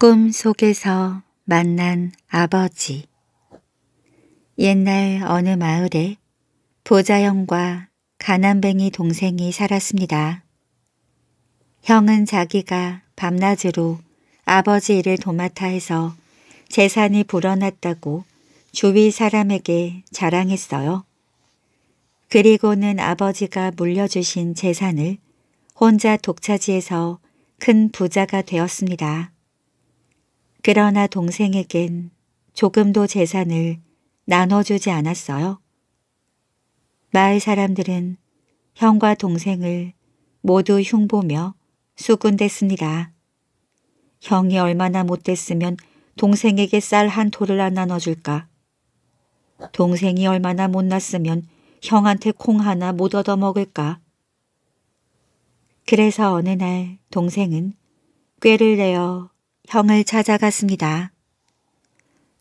꿈 속에서 만난 아버지 옛날 어느 마을에 보자형과 가난뱅이 동생이 살았습니다. 형은 자기가 밤낮으로 아버지 일을 도맡아 해서 재산이 불어났다고 주위 사람에게 자랑했어요. 그리고는 아버지가 물려주신 재산을 혼자 독차지해서 큰 부자가 되었습니다. 그러나 동생에겐 조금도 재산을 나눠주지 않았어요. 마을 사람들은 형과 동생을 모두 흉보며 수군댔습니다. 형이 얼마나 못됐으면 동생에게 쌀 한 토를 안 나눠줄까. 동생이 얼마나 못났으면 형한테 콩 하나 못 얻어먹을까. 그래서 어느 날 동생은 꾀를 내어 형을 찾아갔습니다.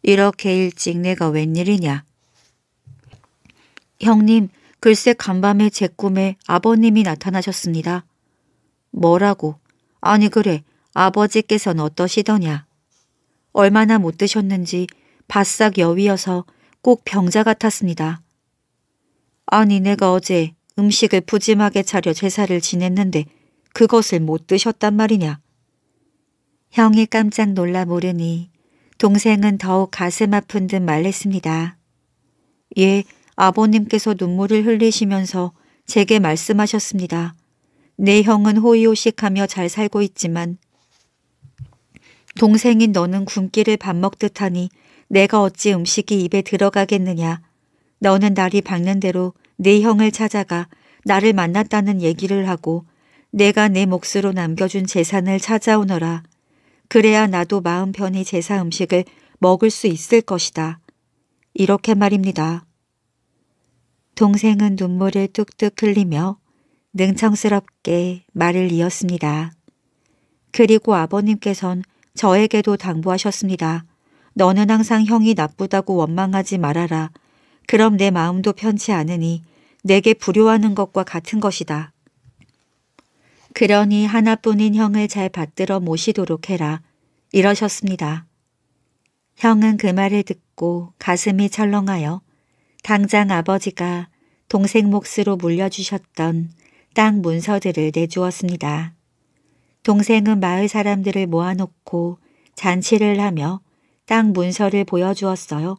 이렇게 일찍 내가 웬일이냐. 형님, 글쎄 간밤에 제 꿈에 아버님이 나타나셨습니다. 뭐라고? 아니 그래, 아버지께서는 어떠시더냐? 얼마나 못 드셨는지 바싹 여위어서 꼭 병자 같았습니다. 아니 내가 어제 음식을 푸짐하게 차려 제사를 지냈는데 그것을 못 드셨단 말이냐? 형이 깜짝 놀라 모르니 동생은 더욱 가슴 아픈 듯 말했습니다. 예, 아버님께서 눈물을 흘리시면서 제게 말씀하셨습니다. 내 형은 호의호식하며 잘 살고 있지만 동생인 너는 굶기를 밥 먹듯 하니 내가 어찌 음식이 입에 들어가겠느냐. 너는 날이 밝는 대로 네 형을 찾아가 나를 만났다는 얘기를 하고 내가 내 몫으로 남겨준 재산을 찾아오너라. 그래야 나도 마음 편히 제사 음식을 먹을 수 있을 것이다. 이렇게 말입니다. 동생은 눈물을 뚝뚝 흘리며 능청스럽게 말을 이었습니다. 그리고 아버님께선 저에게도 당부하셨습니다. 너는 항상 형이 나쁘다고 원망하지 말아라. 그럼 내 마음도 편치 않으니 내게 불효하는 것과 같은 것이다. 그러니 하나뿐인 형을 잘 받들어 모시도록 해라. 이러셨습니다. 형은 그 말을 듣고 가슴이 철렁하여 당장 아버지가 동생 몫으로 물려주셨던 땅 문서들을 내주었습니다. 동생은 마을 사람들을 모아놓고 잔치를 하며 땅 문서를 보여주었어요.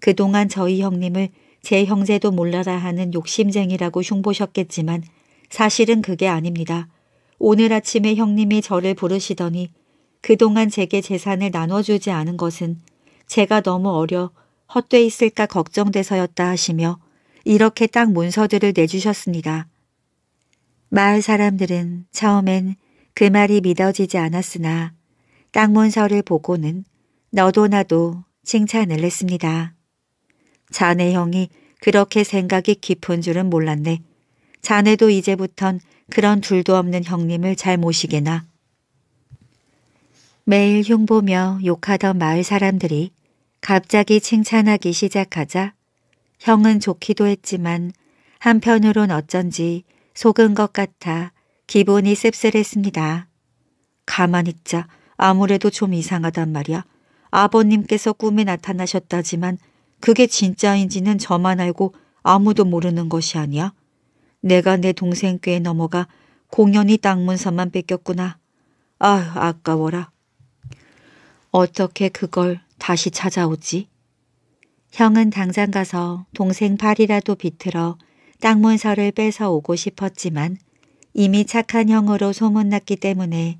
그동안 저희 형님을 제 형제도 몰라라 하는 욕심쟁이라고 흉보셨겠지만 사실은 그게 아닙니다. 오늘 아침에 형님이 저를 부르시더니 그동안 제게 재산을 나눠주지 않은 것은 제가 너무 어려 헛돼 있을까 걱정돼서였다 하시며 이렇게 딱 문서들을 내주셨습니다. 마을 사람들은 처음엔 그 말이 믿어지지 않았으나 땅 문서를 보고는 너도 나도 칭찬을 했습니다. 자네 형이 그렇게 생각이 깊은 줄은 몰랐네. 자네도 이제부턴 그런 둘도 없는 형님을 잘 모시게나. 매일 흉보며 욕하던 마을 사람들이 갑자기 칭찬하기 시작하자 형은 좋기도 했지만 한편으론 어쩐지 속은 것 같아 기분이 씁쓸했습니다. 가만 있자 아무래도 좀 이상하단 말이야. 아버님께서 꿈에 나타나셨다지만 그게 진짜인지는 저만 알고 아무도 모르는 것이 아니야. 내가 내 동생 꾀에 넘어가 공연히 땅문서만 뺏겼구나. 아, 아까워라. 어떻게 그걸 다시 찾아오지? 형은 당장 가서 동생 팔이라도 비틀어 땅문서를 뺏어 오고 싶었지만 이미 착한 형으로 소문났기 때문에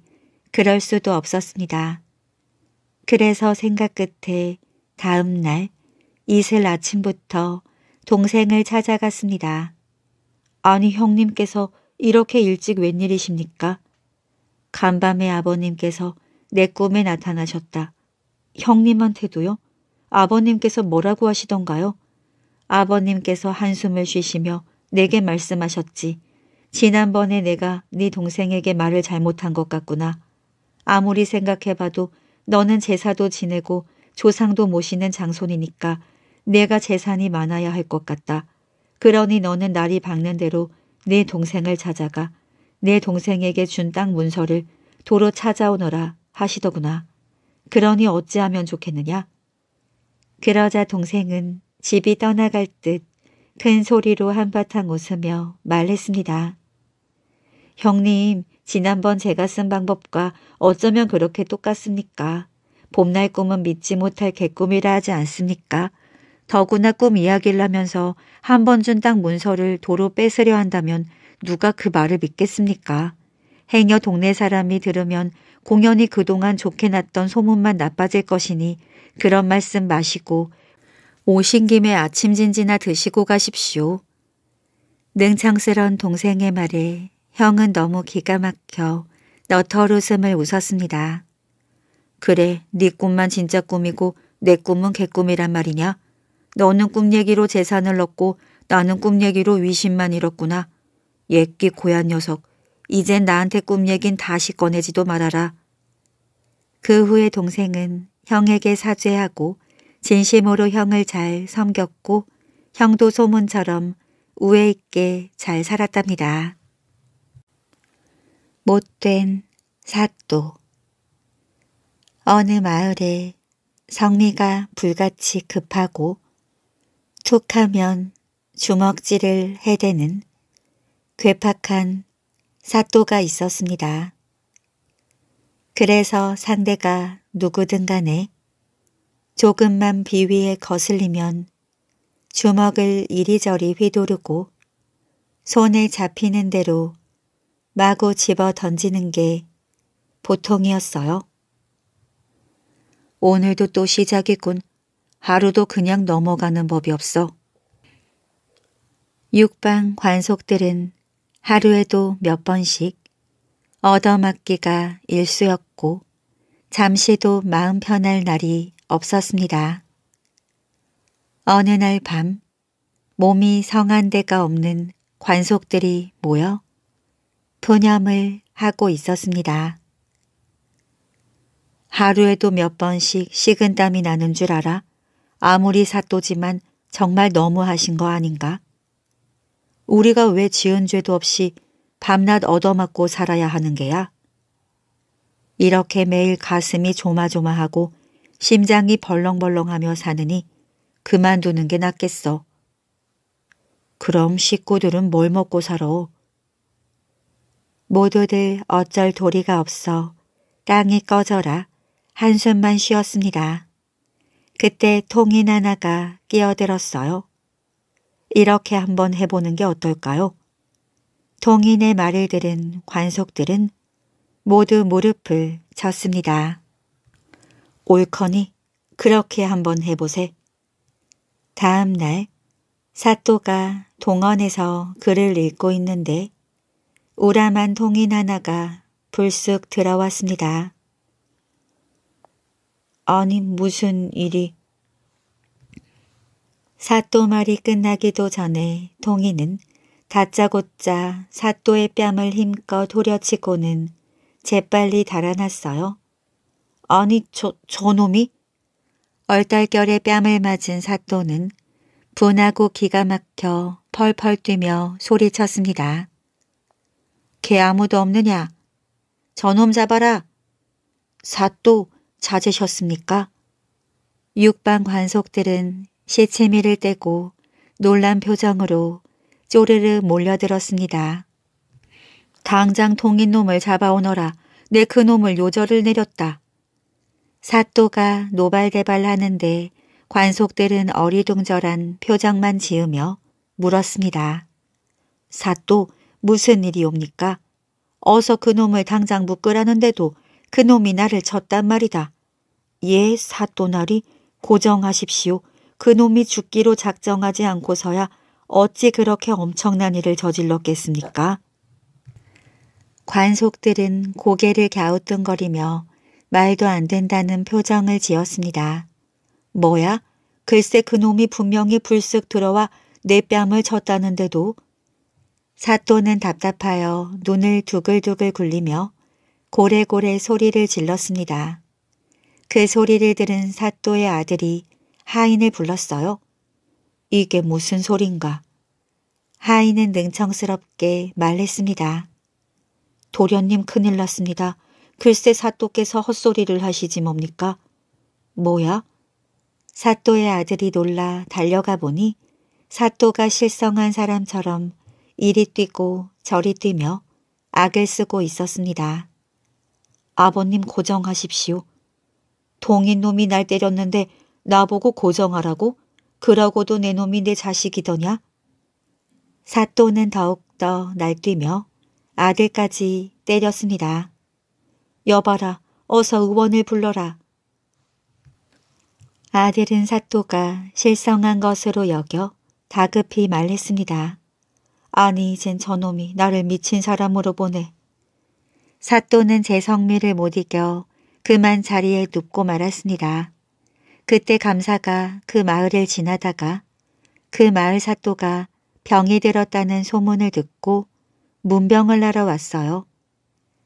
그럴 수도 없었습니다. 그래서 생각 끝에 다음 날 이슬 아침부터 동생을 찾아갔습니다. 아니 형님께서 이렇게 일찍 웬일이십니까? 간밤에 아버님께서 내 꿈에 나타나셨다. 형님한테도요? 아버님께서 뭐라고 하시던가요? 아버님께서 한숨을 쉬시며 내게 말씀하셨지. 지난번에 내가 네 동생에게 말을 잘못한 것 같구나. 아무리 생각해봐도 너는 제사도 지내고 조상도 모시는 장손이니까 내가 재산이 많아야 할 것 같다. 그러니 너는 날이 밝는 대로 내 동생을 찾아가 내 동생에게 준 땅 문서를 도로 찾아오너라 하시더구나. 그러니 어찌하면 좋겠느냐? 그러자 동생은 집이 떠나갈 듯 큰 소리로 한바탕 웃으며 말했습니다. 형님, 지난번 제가 쓴 방법과 어쩌면 그렇게 똑같습니까? 봄날 꿈은 믿지 못할 개꿈이라 하지 않습니까? 더구나 꿈 이야기를 하면서 한 번 준 땅 문서를 도로 뺏으려 한다면 누가 그 말을 믿겠습니까? 행여 동네 사람이 들으면 공연이 그동안 좋게 났던 소문만 나빠질 것이니 그런 말씀 마시고 오신 김에 아침 진지나 드시고 가십시오. 능창스런 동생의 말에 형은 너무 기가 막혀 너털 웃음을 웃었습니다. 그래, 네 꿈만 진짜 꿈이고 내 꿈은 개꿈이란 말이냐? 너는 꿈 얘기로 재산을 얻고 나는 꿈 얘기로 위신만 잃었구나. 옛기 고얀 녀석. 이젠 나한테 꿈 얘긴 다시 꺼내지도 말아라. 그 후에 동생은 형에게 사죄하고 진심으로 형을 잘 섬겼고 형도 소문처럼 우애 있게 잘 살았답니다. 못된 사또 어느 마을에 성미가 불같이 급하고 툭 하면 주먹질을 해대는 괴팍한 사또가 있었습니다. 그래서 상대가 누구든 간에 조금만 비위에 거슬리면 주먹을 이리저리 휘두르고 손에 잡히는 대로 마구 집어 던지는 게 보통이었어요. 오늘도 또 시작이군. 하루도 그냥 넘어가는 법이 없어. 육방 관속들은 하루에도 몇 번씩 얻어맞기가 일쑤였고 잠시도 마음 편할 날이 없었습니다. 어느 날 밤 몸이 성한 데가 없는 관속들이 모여 분염을 하고 있었습니다. 하루에도 몇 번씩 식은땀이 나는 줄 알아 아무리 사또지만 정말 너무하신 거 아닌가? 우리가 왜 지은 죄도 없이 밤낮 얻어맞고 살아야 하는 게야? 이렇게 매일 가슴이 조마조마하고 심장이 벌렁벌렁하며 사느니 그만두는 게 낫겠어. 그럼 식구들은 뭘 먹고 살아? 모두들 어쩔 도리가 없어. 땅이 꺼져라. 한숨만 쉬었습니다. 그때 동인 하나가 끼어들었어요. 이렇게 한번 해보는 게 어떨까요? 동인의 말을 들은 관속들은 모두 무릎을 쳤습니다. 옳거니 그렇게 한번 해보세. 다음 날 사또가 동원에서 글을 읽고 있는데 우람한 동인 하나가 불쑥 들어왔습니다. 아니 무슨 일이. 사또말이 끝나기도 전에 동이는 다짜고짜 사또의 뺨을 힘껏 후려치고는 재빨리 달아났어요. 아니 저, 저놈이? 얼떨결에 뺨을 맞은 사또는 분하고 기가 막혀 펄펄 뛰며 소리쳤습니다. 걔 아무도 없느냐? 저놈 잡아라. 사또 찾으셨습니까 육방 관속들은 시체미를 떼고 놀란 표정으로 쪼르르 몰려들었습니다. 당장 동인놈을 잡아오너라. 내 그놈을 요절을 내렸다. 사또가 노발대발하는데 관속들은 어리둥절한 표정만 지으며 물었습니다. 사또 무슨 일이옵니까? 어서 그놈을 당장 묶으라는데도 그놈이 나를 쳤단 말이다. 예 사또나리 고정하십시오. 그놈이 죽기로 작정하지 않고서야 어찌 그렇게 엄청난 일을 저질렀겠습니까? 관속들은 고개를 갸우뚱거리며 말도 안 된다는 표정을 지었습니다. 뭐야? 글쎄 그놈이 분명히 불쑥 들어와 내 뺨을 쳤다는데도 사또는 답답하여 눈을 두글두글 굴리며 고래고래 소리를 질렀습니다. 그 소리를 들은 사또의 아들이 하인을 불렀어요. 이게 무슨 소린가? 하인은 능청스럽게 말했습니다. 도련님 큰일 났습니다. 글쎄 사또께서 헛소리를 하시지 뭡니까? 뭐야? 사또의 아들이 놀라 달려가 보니 사또가 실성한 사람처럼 이리 뛰고 저리 뛰며 악을 쓰고 있었습니다. 아버님 고정하십시오. 동인 놈이 날 때렸는데 나보고 고정하라고? 그러고도 내 놈이 내 자식이더냐? 사또는 더욱더 날뛰며 아들까지 때렸습니다. 여봐라, 어서 의원을 불러라. 아들은 사또가 실성한 것으로 여겨 다급히 말했습니다. 아니 이젠 저놈이 나를 미친 사람으로 보내. 사또는 제 성미를 못 이겨 그만 자리에 눕고 말았습니다. 그때 감사가 그 마을을 지나다가 그 마을 사또가 병이 들었다는 소문을 듣고 문병을 나러 왔어요.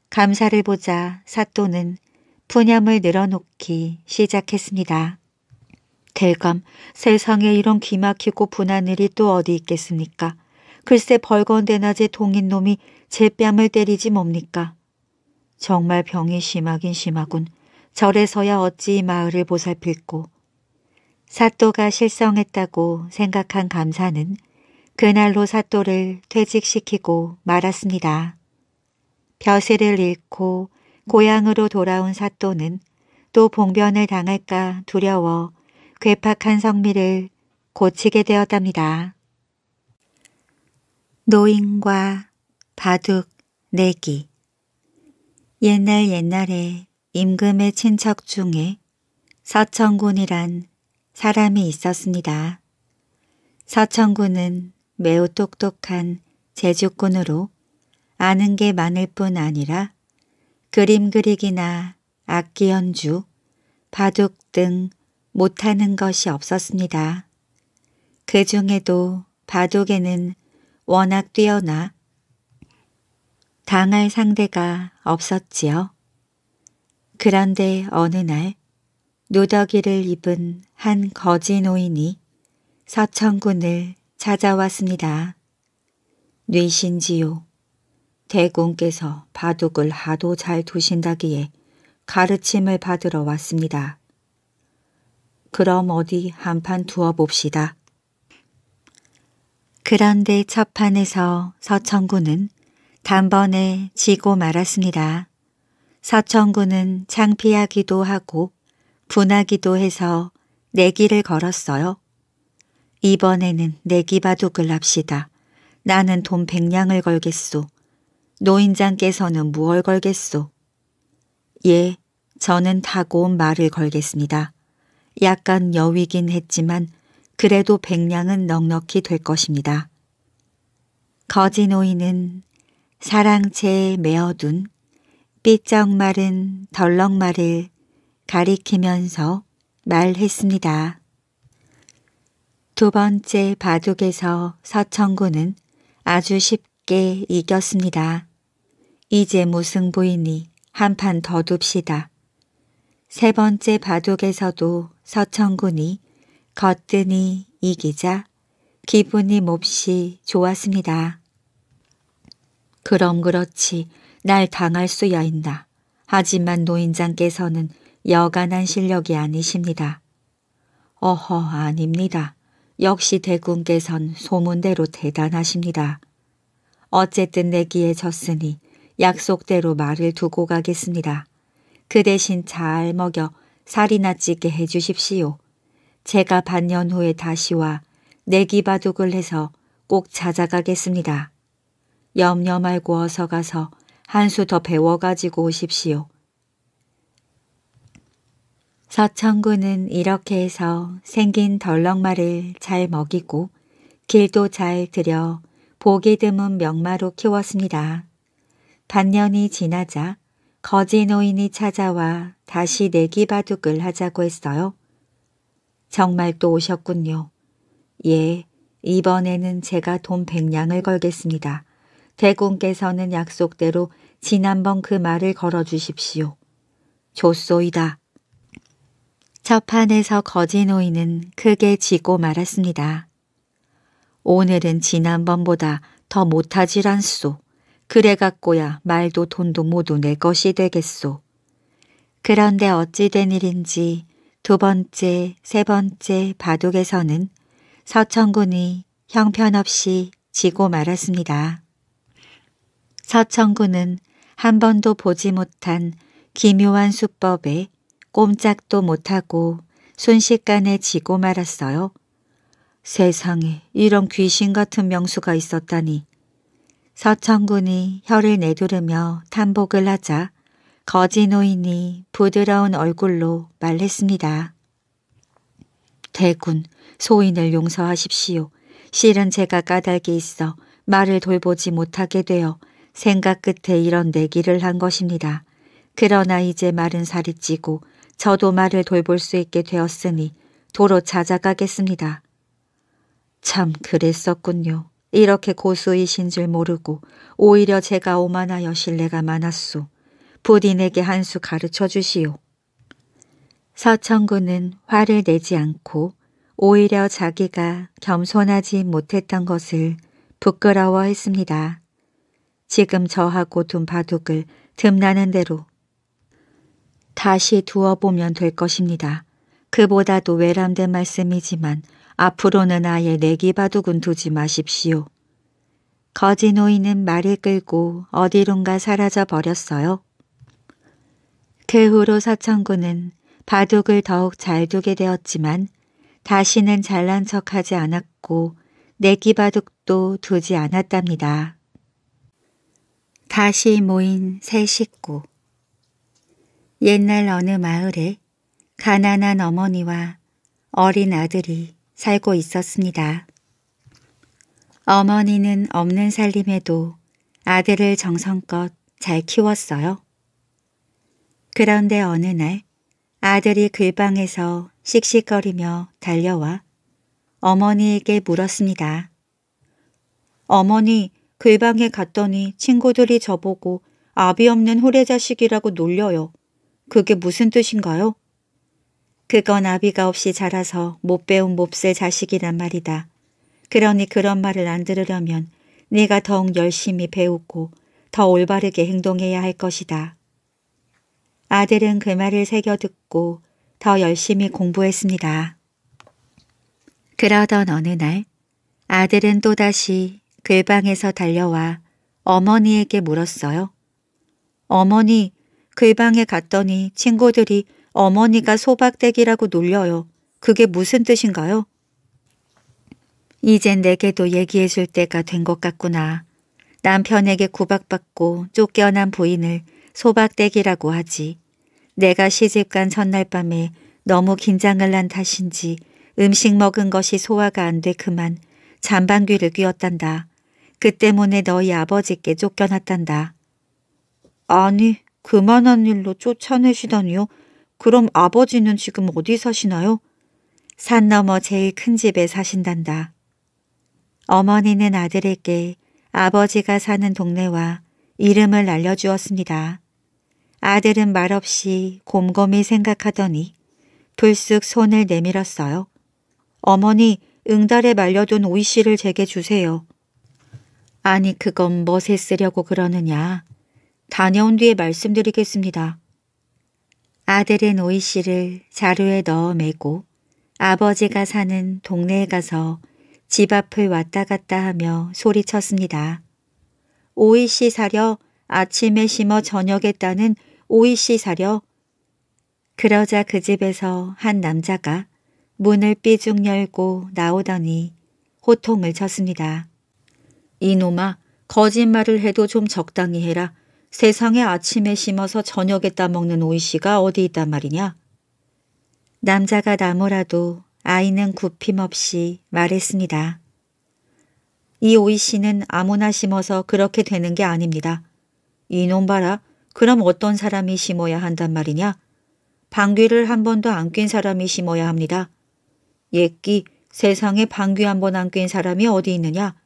감사를 보자 사또는 푸념을 늘어놓기 시작했습니다. 대감, 세상에 이런 기막히고 분한 일이 또 어디 있겠습니까? 글쎄 벌건 대낮에 동인 놈이 제 뺨을 때리지 뭡니까? 정말 병이 심하긴 심하군. 절에서야 어찌 마을을 보살필고. 사또가 실성했다고 생각한 감사는 그날로 사또를 퇴직시키고 말았습니다. 벼슬을 잃고 고향으로 돌아온 사또는 또 봉변을 당할까 두려워 괴팍한 성미를 고치게 되었답니다. 노인과 바둑 내기 옛날 옛날에 임금의 친척 중에 서천군이란 사람이 있었습니다. 서천군은 매우 똑똑한 제주꾼으로 아는 게 많을 뿐 아니라 그림 그리기나 악기 연주, 바둑 등 못하는 것이 없었습니다. 그 중에도 바둑에는 워낙 뛰어나 당할 상대가 없었지요. 그런데 어느 날누더기를 입은 한 거지 노인이 서천군을 찾아왔습니다. 뇌신지요. 대공께서 바둑을 하도 잘 두신다기에 가르침을 받으러 왔습니다. 그럼 어디 한 판 두어 봅시다. 그런데 첫판에서 서천군은 단번에 지고 말았습니다. 서천군은 창피하기도 하고 분하기도 해서 내기를 걸었어요. 이번에는 내기 바둑을 합시다. 나는 돈 백냥을 걸겠소. 노인장께서는 무얼 걸겠소? 예, 저는 타고 온 말을 걸겠습니다. 약간 여위긴 했지만 그래도 백냥은 넉넉히 될 것입니다. 거지 노인은 사랑채에 메어둔 삐쩍 마른 덜렁말을 가리키면서 말했습니다. 두 번째 바둑에서 서천군은 아주 쉽게 이겼습니다. 이제 무승 부이니한 판 더 둡시다. 세 번째 바둑에서도 서천군이 거뜬히 이기자 기분이 몹시 좋았습니다. 그럼 그렇지 날 당할 수여인다. 하지만 노인장께서는 여간한 실력이 아니십니다. 어허 아닙니다. 역시 대군께선 소문대로 대단하십니다. 어쨌든 내기에 졌으니 약속대로 말을 두고 가겠습니다. 그 대신 잘 먹여 살이나 찌게 해주십시오. 제가 반년 후에 다시 와 내기 바둑을 해서 꼭 찾아가겠습니다. 염려 말고 어서 가서 한 수 더 배워가지고 오십시오. 서천군은 이렇게 해서 생긴 덜렁말을 잘 먹이고 길도 잘 들여 보기 드문 명마로 키웠습니다. 반년이 지나자 거지 노인이 찾아와 다시 내기 바둑을 하자고 했어요. 정말 또 오셨군요. 예, 이번에는 제가 돈 백냥을 걸겠습니다. 대군께서는 약속대로 지난번 그 말을 걸어주십시오. 좋소이다. 첫판에서 거지 노인은 크게 지고 말았습니다. 오늘은 지난번보다 더 못하지란소. 그래갖고야 말도 돈도 모두 내 것이 되겠소. 그런데 어찌 된 일인지 두 번째, 세 번째 바둑에서는 서천군이 형편없이 지고 말았습니다. 서청구는 한 번도 보지 못한 기묘한 수법에 꼼짝도 못하고 순식간에 지고 말았어요. 세상에 이런 귀신 같은 명수가 있었다니. 서청군이 혀를 내두르며 탄복을 하자 거지 노인이 부드러운 얼굴로 말했습니다. 대군, 소인을 용서하십시오. 실은 제가 까닭이 있어 말을 돌보지 못하게 되어 생각 끝에 이런 내기를 한 것입니다. 그러나 이제 말은 살이 찌고 저도 말을 돌볼 수 있게 되었으니 도로 찾아가겠습니다. 참 그랬었군요. 이렇게 고수이신 줄 모르고 오히려 제가 오만하여 신뢰가 많았소. 부디 내게 한 수 가르쳐 주시오. 서천군은 화를 내지 않고 오히려 자기가 겸손하지 못했던 것을 부끄러워했습니다. 지금 저하고 둔 바둑을 틈나는 대로 다시 두어보면 될 것입니다. 그보다도 외람된 말씀이지만 앞으로는 아예 내기 바둑은 두지 마십시오. 거지 노인은 말을 끌고 어디론가 사라져 버렸어요. 그 후로 서천군은 바둑을 더욱 잘 두게 되었지만 다시는 잘난 척하지 않았고 내기 바둑도 두지 않았답니다. 다시 모인 새 식구 옛날 어느 마을에 가난한 어머니와 어린 아들이 살고 있었습니다. 어머니는 없는 살림에도 아들을 정성껏 잘 키웠어요. 그런데 어느 날 아들이 글방에서 씩씩거리며 달려와 어머니에게 물었습니다. 어머니, 그 방에 갔더니 친구들이 저보고 아비 없는 호래자식이라고 놀려요. 그게 무슨 뜻인가요? 그건 아비가 없이 자라서 못 배운 몹쓸 자식이란 말이다. 그러니 그런 말을 안 들으려면 네가 더욱 열심히 배우고 더 올바르게 행동해야 할 것이다. 아들은 그 말을 새겨 듣고 더 열심히 공부했습니다. 그러던 어느 날 아들은 또다시 괴방에서 달려와 어머니에게 물었어요. 어머니, 괴방에 갔더니 친구들이 어머니가 소박대기라고 놀려요. 그게 무슨 뜻인가요? 이젠 내게도 얘기해줄 때가 된 것 같구나. 남편에게 구박받고 쫓겨난 부인을 소박대기라고 하지. 내가 시집간 첫날 밤에 너무 긴장을 난 탓인지 음식 먹은 것이 소화가 안 돼 그만 잔반귀를 뀌었단다. 그 때문에 너희 아버지께 쫓겨났단다. 아니, 그만한 일로 쫓아내시다니요? 그럼 아버지는 지금 어디 사시나요? 산 너머 제일 큰 집에 사신단다. 어머니는 아들에게 아버지가 사는 동네와 이름을 알려주었습니다. 아들은 말없이 곰곰이 생각하더니 불쑥 손을 내밀었어요. 어머니, 응달에 말려둔 오이씨를 제게 주세요. 아니 그건 멋에 쓰려고 그러느냐. 다녀온 뒤에 말씀드리겠습니다. 아들은 오이 씨를 자루에 넣어 메고 아버지가 사는 동네에 가서 집 앞을 왔다 갔다 하며 소리쳤습니다. 오이 씨 사려 아침에 심어 저녁에 따는 오이 씨 사려 그러자 그 집에서 한 남자가 문을 삐죽 열고 나오더니 호통을 쳤습니다. 이놈아, 거짓말을 해도 좀 적당히 해라. 세상에 아침에 심어서 저녁에 따먹는 오이씨가 어디 있단 말이냐. 남자가 나무라도 아이는 굽힘없이 말했습니다. 이 오이씨는 아무나 심어서 그렇게 되는 게 아닙니다. 이놈 봐라. 그럼 어떤 사람이 심어야 한단 말이냐? 방귀를 한 번도 안 낀 사람이 심어야 합니다. 옛끼 세상에 방귀 한 번 안 낀 사람이 어디 있느냐?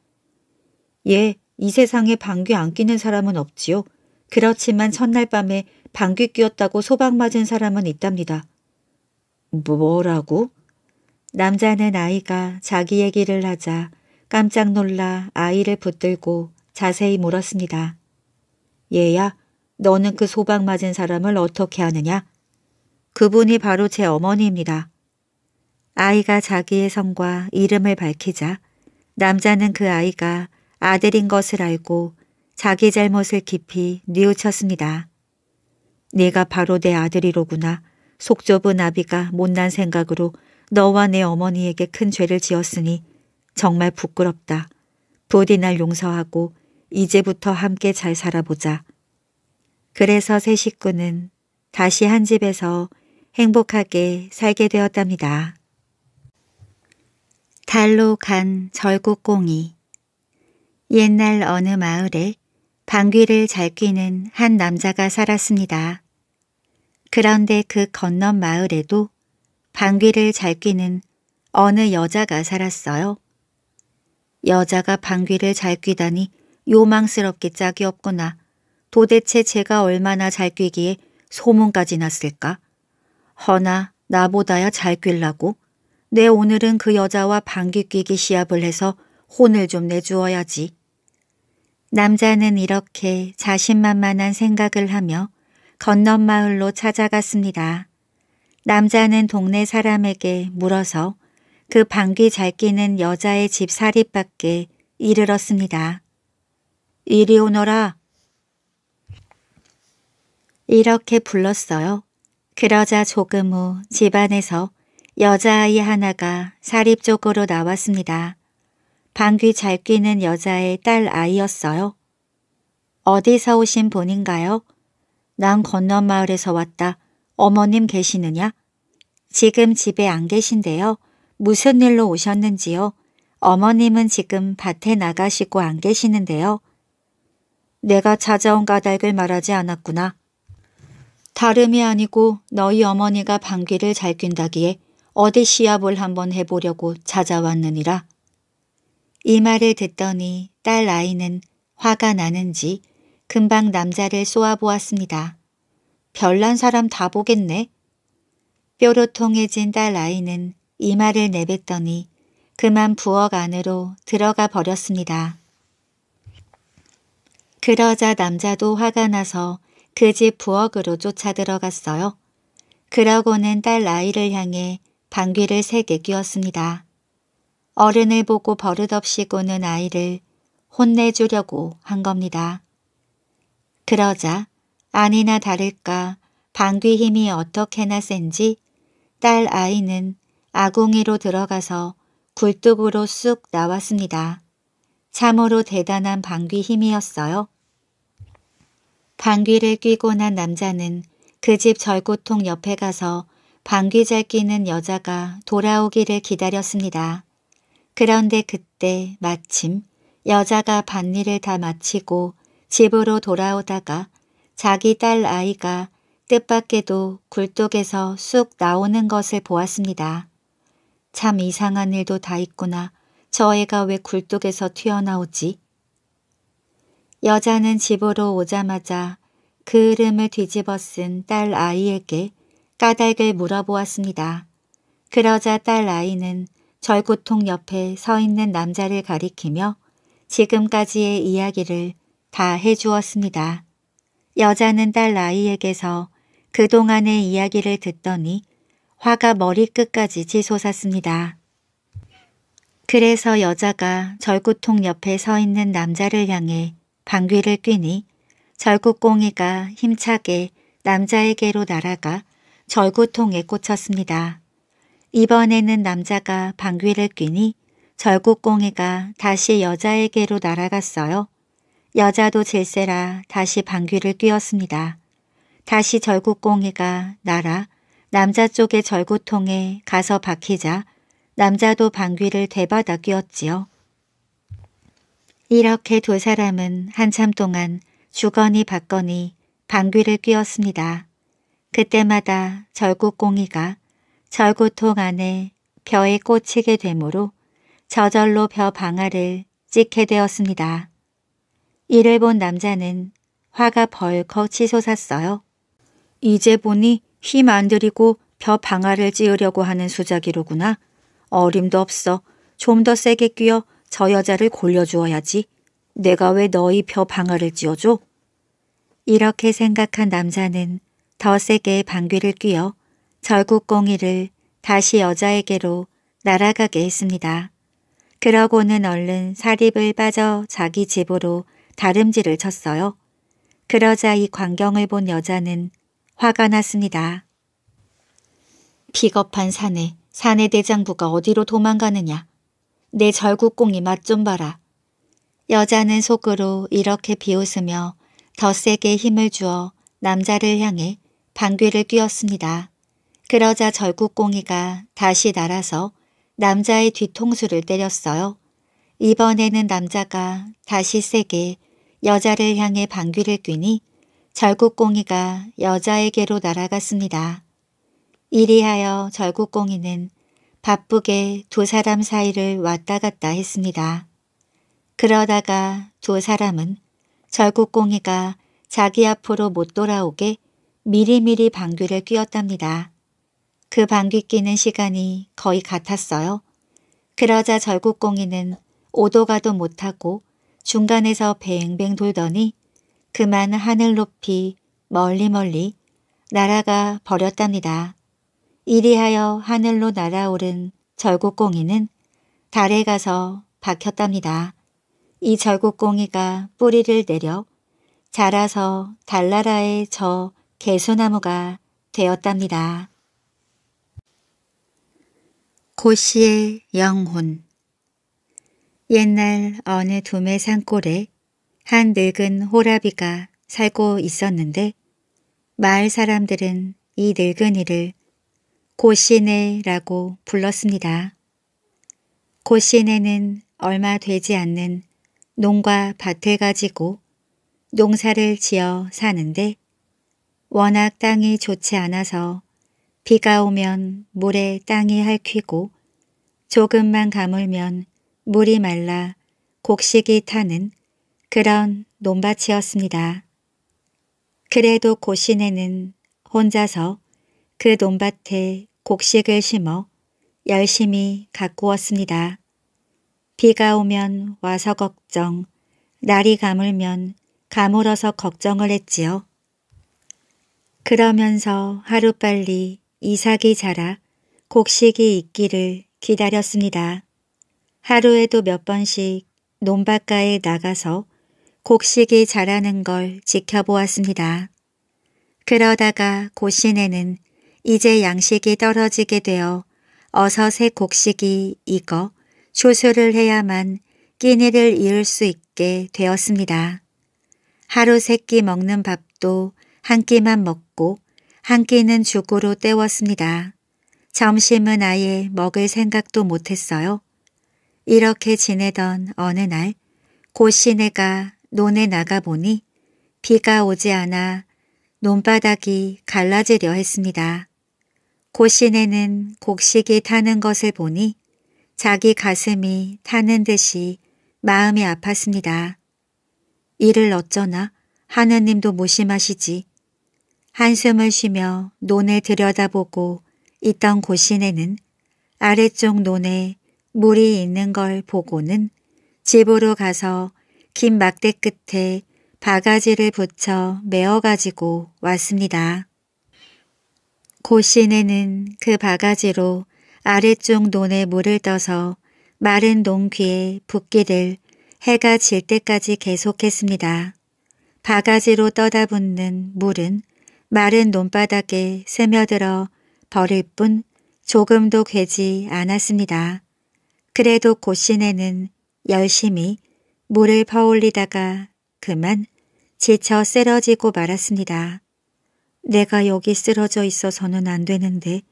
예, 이 세상에 방귀 안 뀌는 사람은 없지요. 그렇지만 첫날 밤에 방귀 뀌었다고 소방맞은 사람은 있답니다. 뭐, 뭐라고? 남자는 아이가 자기 얘기를 하자 깜짝 놀라 아이를 붙들고 자세히 물었습니다. 얘야, 너는 그 소방 맞은 사람을 어떻게 하느냐? 그분이 바로 제 어머니입니다. 아이가 자기의 성과 이름을 밝히자 남자는 그 아이가 아들인 것을 알고 자기 잘못을 깊이 뉘우쳤습니다. 네가 바로 내 아들이로구나. 속 좁은 아비가 못난 생각으로 너와 내 어머니에게 큰 죄를 지었으니 정말 부끄럽다. 부디 날 용서하고 이제부터 함께 잘 살아보자. 그래서 새 식구는 다시 한 집에서 행복하게 살게 되었답니다. 달로 간절구꽁이 옛날 어느 마을에 방귀를 잘 뀌는 한 남자가 살았습니다. 그런데 그 건넌 마을에도 방귀를 잘 뀌는 어느 여자가 살았어요. 여자가 방귀를 잘 뀌다니 요망스럽게 짝이 없구나. 도대체 제가 얼마나 잘 뀌기에 소문까지 났을까? 허나 나보다야 잘뀌려고내 오늘은 그 여자와 방귀 뀌기 시합을 해서 혼을 좀 내주어야지. 남자는 이렇게 자신만만한 생각을 하며 건넌 마을로 찾아갔습니다. 남자는 동네 사람에게 물어서 그 방귀 잘 끼는 여자의 집 사립밖에 이르렀습니다. 이리 오너라. 이렇게 불렀어요. 그러자 조금 후 집안에서 여자아이 하나가 사립 쪽으로 나왔습니다. 방귀 잘 뀌는 여자의 딸 아이였어요. 어디서 오신 분인가요? 난 건너 마을에서 왔다. 어머님 계시느냐? 지금 집에 안 계신데요. 무슨 일로 오셨는지요? 어머님은 지금 밭에 나가시고 안 계시는데요. 내가 찾아온 까닭을 말하지 않았구나. 다름이 아니고 너희 어머니가 방귀를 잘뀐다기에 어디 시합을 한번 해보려고 찾아왔느니라. 이 말을 듣더니 딸 아이는 화가 나는지 금방 남자를 쏘아보았습니다. 별난 사람 다 보겠네. 뾰로 통해진 딸 아이는 이 말을 내뱉더니 그만 부엌 안으로 들어가 버렸습니다. 그러자 남자도 화가 나서 그 집 부엌으로 쫓아 들어갔어요. 그러고는 딸 아이를 향해 방귀를 세개 뀌었습니다. 어른을 보고 버릇없이 구는 아이를 혼내주려고 한 겁니다. 그러자 아니나 다를까 방귀 힘이 어떻게나 센지 딸 아이는 아궁이로 들어가서 굴뚝으로 쑥 나왔습니다. 참으로 대단한 방귀 힘이었어요. 방귀를 끼고 난 남자는 그 집 절구통 옆에 가서 방귀 잘 끼는 여자가 돌아오기를 기다렸습니다. 그런데 그때 마침 여자가 밭일을 다 마치고 집으로 돌아오다가 자기 딸 아이가 뜻밖에도 굴뚝에서 쑥 나오는 것을 보았습니다. 참 이상한 일도 다 있구나. 저 애가 왜 굴뚝에서 튀어나오지? 여자는 집으로 오자마자 그 흐름을 뒤집어 쓴딸 아이에게 까닭을 물어보았습니다. 그러자 딸 아이는 절구통 옆에 서 있는 남자를 가리키며 지금까지의 이야기를 다 해주었습니다. 여자는 딸 라이에게서 그동안의 이야기를 듣더니 화가 머리끝까지 치솟았습니다. 그래서 여자가 절구통 옆에 서 있는 남자를 향해 방귀를 뀌니 절구꽁이가 힘차게 남자에게로 날아가 절구통에 꽂혔습니다. 이번에는 남자가 방귀를 뀌니 절구꽁이가 다시 여자에게로 날아갔어요. 여자도 질세라 다시 방귀를 뀌었습니다. 다시 절구꽁이가 날아 남자 쪽의 절구통에 가서 박히자 남자도 방귀를 되받아 뀌었지요. 이렇게 두 사람은 한참 동안 주거니 받거니 방귀를 뀌었습니다. 그때마다 절구꽁이가 절구통 안에 벼에 꽂히게 되므로 저절로 벼 방아를 찍게 되었습니다. 이를 본 남자는 화가 벌컥 치솟았어요. 이제 보니 힘 안 들이고 벼 방아를 찌으려고 하는 수작이로구나. 어림도 없어. 좀 더 세게 끼어 저 여자를 골려주어야지. 내가 왜 너희 벼 방아를 찌어줘? 이렇게 생각한 남자는 더 세게 방귀를 뀌어 절구꽁이를 다시 여자에게로 날아가게 했습니다. 그러고는 얼른 사립을 빠져 자기 집으로 다름질을 쳤어요. 그러자 이 광경을 본 여자는 화가 났습니다. 비겁한 사내, 사내 대장부가 어디로 도망가느냐. 내 절구꽁이 맛 좀 봐라. 여자는 속으로 이렇게 비웃으며 더 세게 힘을 주어 남자를 향해 방귀를 뀌었습니다. 그러자 절국공이가 다시 날아서 남자의 뒤통수를 때렸어요. 이번에는 남자가 다시 세게 여자를 향해 방귀를 뀌니 절국공이가 여자에게로 날아갔습니다. 이리하여 절국공이는 바쁘게 두 사람 사이를 왔다 갔다 했습니다. 그러다가 두 사람은 절국공이가 자기 앞으로 못 돌아오게 미리미리 방귀를 뀌었답니다. 그 방귀 뀌는 시간이 거의 같았어요. 그러자 절국공이는 오도 가도 못하고 중간에서 뱅뱅 돌더니 그만 하늘 높이 멀리 멀리 날아가 버렸답니다. 이리하여 하늘로 날아오른 절국공이는 달에 가서 박혔답니다. 이 절국공이가 뿌리를 내려 자라서 달나라의 저 개수나무가 되었답니다. 고시의 영혼 옛날 어느 두메 산골에 한 늙은 호라비가 살고 있었는데 마을 사람들은 이 늙은이를 고시네라고 불렀습니다. 고시네는 얼마 되지 않는 농과 밭을 가지고 농사를 지어 사는데 워낙 땅이 좋지 않아서 비가 오면 물에 땅이 핥히고 조금만 가물면 물이 말라 곡식이 타는 그런 논밭이었습니다. 그래도 고신에는 혼자서 그 논밭에 곡식을 심어 열심히 가꾸었습니다. 비가 오면 와서 걱정, 날이 가물면 가물어서 걱정을 했지요. 그러면서 하루빨리 이삭이 자라 곡식이 있기를 기다렸습니다. 하루에도 몇 번씩 논밭가에 나가서 곡식이 자라는 걸 지켜보았습니다. 그러다가 고신에는 이제 양식이 떨어지게 되어 어서 새 곡식이 익어 추수를 해야만 끼니를 이을 수 있게 되었습니다. 하루 세 끼 먹는 밥도 한 끼만 먹고 한 끼는 죽으로 때웠습니다. 점심은 아예 먹을 생각도 못했어요. 이렇게 지내던 어느 날고시네가 논에 나가보니 비가 오지 않아 논바닥이 갈라지려 했습니다. 고시네는 곡식이 타는 것을 보니 자기 가슴이 타는 듯이 마음이 아팠습니다. 이를 어쩌나 하느님도 무심하시지. 한숨을 쉬며 논에 들여다보고 있던 고신에는 아래쪽 논에 물이 있는 걸 보고는 집으로 가서 긴 막대 끝에 바가지를 붙여 메어가지고 왔습니다. 고신에는 그 바가지로 아래쪽 논에 물을 떠서 마른 논귀에 붓기를 해가 질 때까지 계속했습니다. 바가지로 떠다 붙는 물은 마른 논바닥에 스며들어 버릴 뿐 조금도 괴지 않았습니다. 그래도 고신에는 열심히 물을 퍼올리다가 그만 지쳐 쓰러지고 말았습니다. 내가 여기 쓰러져 있어서는 안 되는데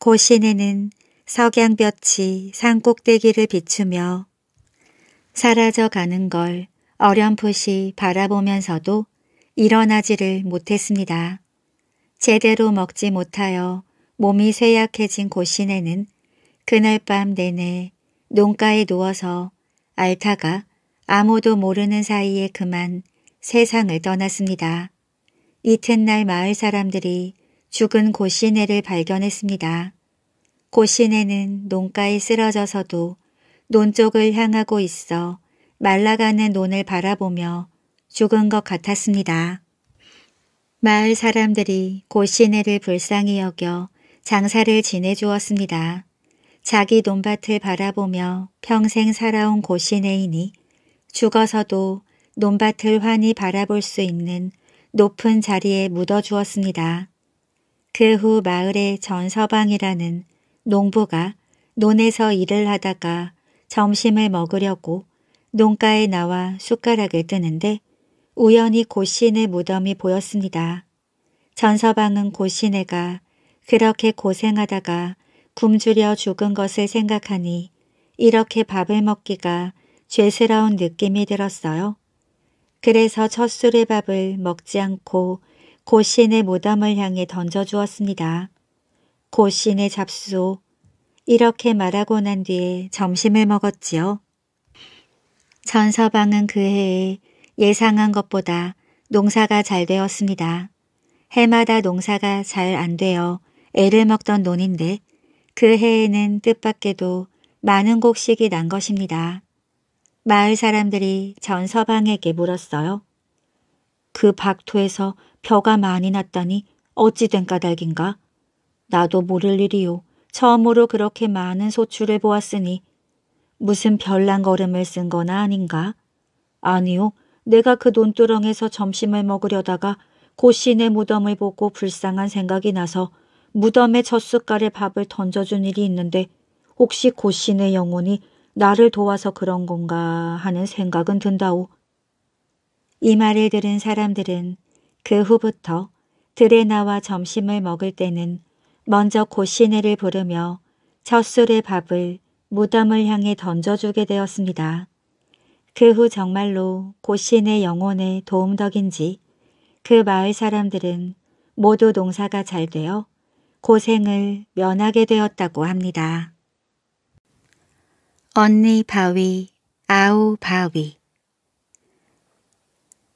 고신에는 석양볕이 산꼭대기를 비추며 사라져가는 걸 어렴풋이 바라보면서도 일어나지를 못했습니다. 제대로 먹지 못하여 몸이 쇠약해진 고신에는 그날 밤 내내 농가에 누워서 알타가 아무도 모르는 사이에 그만 세상을 떠났습니다. 이튿날 마을 사람들이 죽은 고시네를 발견했습니다. 고시네는 농가에 쓰러져서도 논 쪽을 향하고 있어 말라가는 논을 바라보며 죽은 것 같았습니다. 마을 사람들이 고시네를 불쌍히 여겨 장사를 지내주었습니다. 자기 논밭을 바라보며 평생 살아온 고시네이니 죽어서도 논밭을 환히 바라볼 수 있는 높은 자리에 묻어주었습니다. 그 후 마을의 전서방이라는 농부가 논에서 일을 하다가 점심을 먹으려고 농가에 나와 숟가락을 뜨는데 우연히 고신의 무덤이 보였습니다. 전서방은 고신애가 그렇게 고생하다가 굶주려 죽은 것을 생각하니 이렇게 밥을 먹기가 죄스러운 느낌이 들었어요. 그래서 첫 술의 밥을 먹지 않고 고신의 무덤을 향해 던져주었습니다. 고신의 잡수 이렇게 말하고 난 뒤에 점심을 먹었지요. 전서방은 그 해에 예상한 것보다 농사가 잘 되었습니다. 해마다 농사가 잘 안 되어 애를 먹던 논인데 그 해에는 뜻밖에도 많은 곡식이 난 것입니다. 마을 사람들이 전 서방에게 물었어요. 그 박토에서 벼가 많이 났다니 어찌 된 까닭인가? 나도 모를 일이요. 처음으로 그렇게 많은 소출을 보았으니 무슨 별난 걸음을 쓴 거나 아닌가? 아니요. 내가 그 논두렁에서 점심을 먹으려다가 고씨네 무덤을 보고 불쌍한 생각이 나서 무덤에 젖숟갈에 밥을 던져준 일이 있는데 혹시 고씨네 영혼이 나를 도와서 그런 건가 하는 생각은 든다오. 이 말을 들은 사람들은 그 후부터 들에 나와 점심을 먹을 때는 먼저 고시네를 부르며 젖 술의 밥을 무덤을 향해 던져주게 되었습니다. 그후 정말로 고신의 영혼의 도움덕인지 그 마을 사람들은 모두 농사가 잘 되어 고생을 면하게 되었다고 합니다. 언니 바위, 아우 바위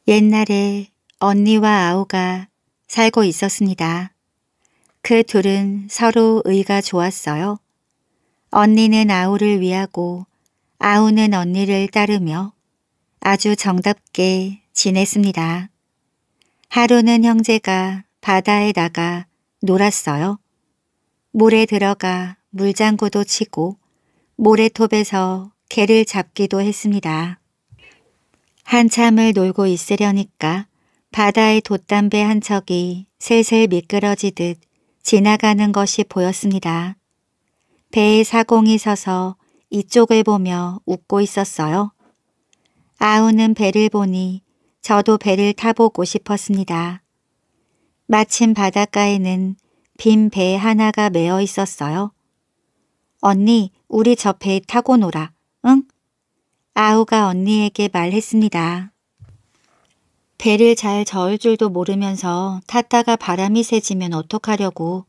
옛날에 언니와 아우가 살고 있었습니다. 그 둘은 서로 의가 좋았어요. 언니는 아우를 위하고 아우는 언니를 따르며 아주 정답게 지냈습니다. 하루는 형제가 바다에 나가 놀았어요. 물에 들어가 물장구도 치고 모래톱에서 개를 잡기도 했습니다. 한참을 놀고 있으려니까 바다의 돛담배 한 척이 슬슬 미끄러지듯 지나가는 것이 보였습니다. 배에 사공이 서서 이쪽을 보며 웃고 있었어요. 아우는 배를 보니 저도 배를 타보고 싶었습니다. 마침 바닷가에는 빈 배 하나가 메어 있었어요. 언니, 우리 저 배 타고 놀아, 응? 아우가 언니에게 말했습니다. 배를 잘 저을 줄도 모르면서 탔다가 바람이 세지면 어떡하려고.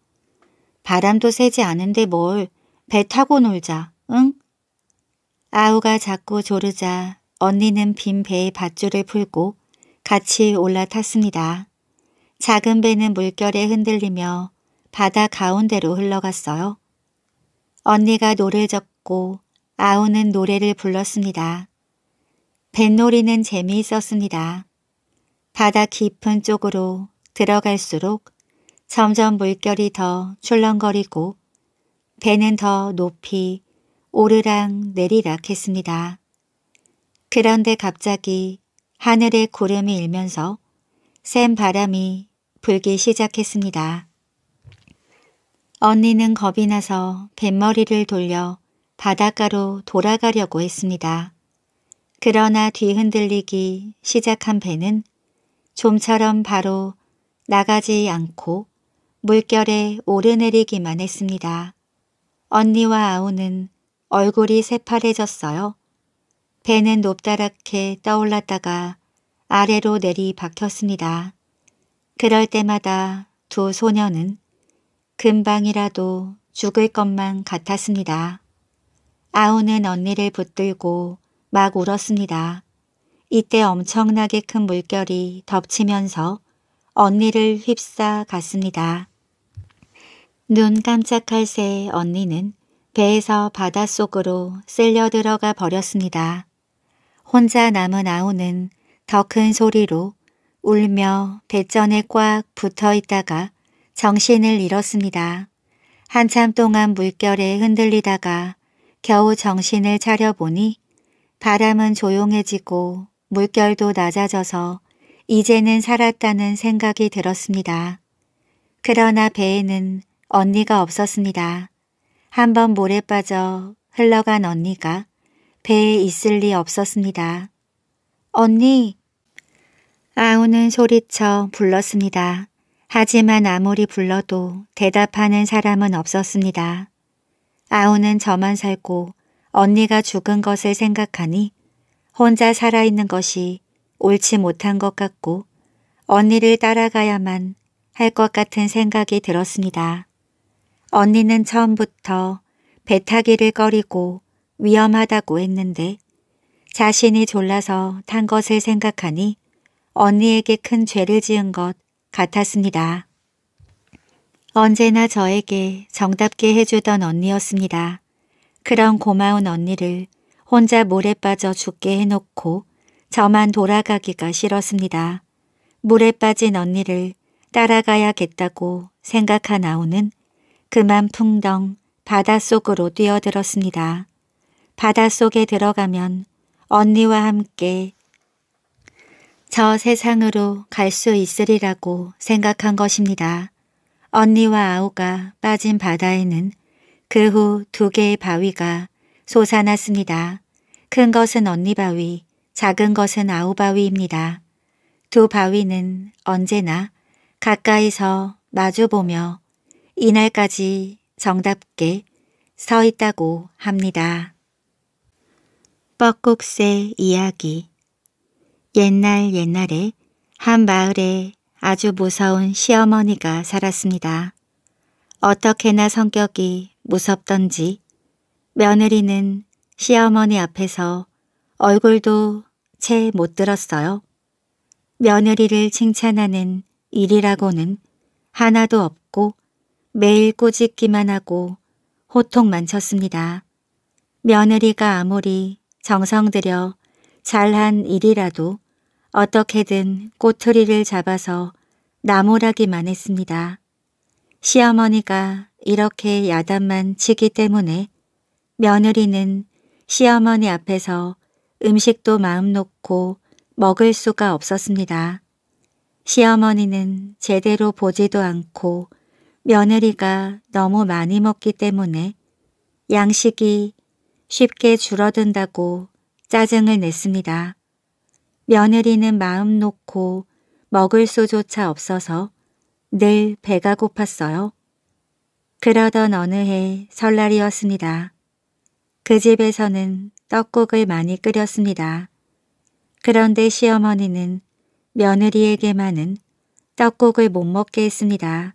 바람도 세지 않은데 뭘, 배 타고 놀자, 응? 아우가 자꾸 조르자 언니는 빈 배의 밧줄을 풀고 같이 올라탔습니다. 작은 배는 물결에 흔들리며 바다 가운데로 흘러갔어요. 언니가 노를 젓고 아우는 노래를 불렀습니다. 뱃놀이는 재미있었습니다. 바다 깊은 쪽으로 들어갈수록 점점 물결이 더 출렁거리고 배는 더 높이 오르락 내리락 했습니다. 그런데 갑자기 하늘에 구름이 일면서 센 바람이 불기 시작했습니다. 언니는 겁이 나서 뱃머리를 돌려 바닷가로 돌아가려고 했습니다. 그러나 뒤흔들리기 시작한 배는 좀처럼 바로 나가지 않고 물결에 오르내리기만 했습니다. 언니와 아우는 얼굴이 새파래졌어요. 배는 높다랗게 떠올랐다가 아래로 내리박혔습니다. 그럴 때마다 두 소녀는 금방이라도 죽을 것만 같았습니다. 아우는 언니를 붙들고 막 울었습니다. 이때 엄청나게 큰 물결이 덮치면서 언니를 휩싸 갔습니다. 눈 깜짝할 새 언니는 배에서 바닷속으로 쓸려 들어가 버렸습니다. 혼자 남은 아우는 더 큰 소리로 울며 배전에 꽉 붙어 있다가 정신을 잃었습니다. 한참 동안 물결에 흔들리다가 겨우 정신을 차려보니 바람은 조용해지고 물결도 낮아져서 이제는 살았다는 생각이 들었습니다. 그러나 배에는 언니가 없었습니다. 한번 물에 빠져 흘러간 언니가 배에 있을 리 없었습니다. 언니! 아우는 소리쳐 불렀습니다. 하지만 아무리 불러도 대답하는 사람은 없었습니다. 아우는 저만 살고 언니가 죽은 것을 생각하니 혼자 살아있는 것이 옳지 못한 것 같고 언니를 따라가야만 할 것 같은 생각이 들었습니다. 언니는 처음부터 배 타기를 꺼리고 위험하다고 했는데 자신이 졸라서 탄 것을 생각하니 언니에게 큰 죄를 지은 것 같았습니다. 언제나 저에게 정답게 해주던 언니였습니다. 그런 고마운 언니를 혼자 물에 빠져 죽게 해놓고 저만 돌아가기가 싫었습니다. 물에 빠진 언니를 따라가야겠다고 생각한 아우는 그만 풍덩 바닷속으로 뛰어들었습니다. 바닷속에 들어가면 언니와 함께 저 세상으로 갈 수 있으리라고 생각한 것입니다. 언니와 아우가 빠진 바다에는 그 후 두 개의 바위가 솟아났습니다. 큰 것은 언니 바위, 작은 것은 아우 바위입니다. 두 바위는 언제나 가까이서 마주보며 이날까지 정답게 서 있다고 합니다. 뻐국새 이야기 옛날 옛날에 한 마을에 아주 무서운 시어머니가 살았습니다. 어떻게나 성격이 무섭던지 며느리는 시어머니 앞에서 얼굴도 채 못 들었어요. 며느리를 칭찬하는 일이라고는 하나도 없고 매일 꼬집기만 하고 호통만 쳤습니다. 며느리가 아무리 정성 들여 잘한 일이라도 어떻게든 꼬투리를 잡아서 나무라기만 했습니다. 시어머니가 이렇게 야단만 치기 때문에 며느리는 시어머니 앞에서 음식도 마음 놓고 먹을 수가 없었습니다. 시어머니는 제대로 보지도 않고 며느리가 너무 많이 먹기 때문에 양식이 쉽게 줄어든다고 짜증을 냈습니다. 며느리는 마음 놓고 먹을 수조차 없어서 늘 배가 고팠어요. 그러던 어느 해 설날이었습니다. 그 집에서는 떡국을 많이 끓였습니다. 그런데 시어머니는 며느리에게만은 떡국을 못 먹게 했습니다.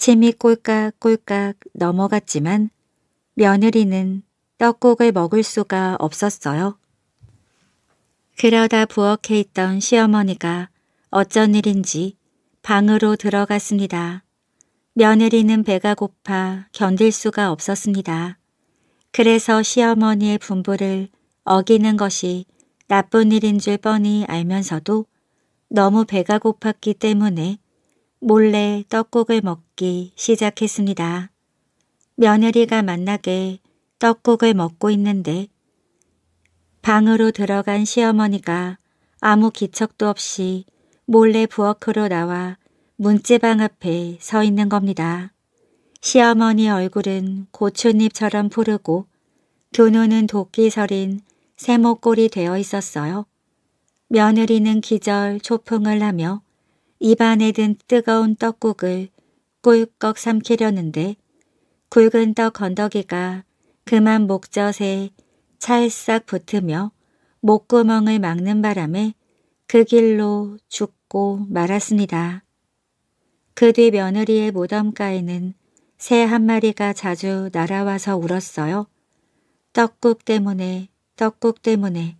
침이 꼴깍꼴깍 넘어갔지만 며느리는 떡국을 먹을 수가 없었어요. 그러다 부엌에 있던 시어머니가 어쩐 일인지 방으로 들어갔습니다. 며느리는 배가 고파 견딜 수가 없었습니다. 그래서 시어머니의 분부를 어기는 것이 나쁜 일인 줄 뻔히 알면서도 너무 배가 고팠기 때문에 몰래 떡국을 먹기 시작했습니다. 며느리가 만나게 떡국을 먹고 있는데 방으로 들어간 시어머니가 아무 기척도 없이 몰래 부엌으로 나와 문지방 앞에 서 있는 겁니다. 시어머니 얼굴은 고추잎처럼 푸르고 두 눈은 도끼 서린 세모꼴이 되어 있었어요. 며느리는 기절 초풍을 하며 입안에 든 뜨거운 떡국을 꿀꺽 삼키려는데 굵은 떡 건더기가 그만 목젖에 찰싹 붙으며 목구멍을 막는 바람에 그 길로 죽고 말았습니다. 그 뒤 며느리의 무덤가에는 새 한 마리가 자주 날아와서 울었어요. 떡국 때문에, 떡국 때문에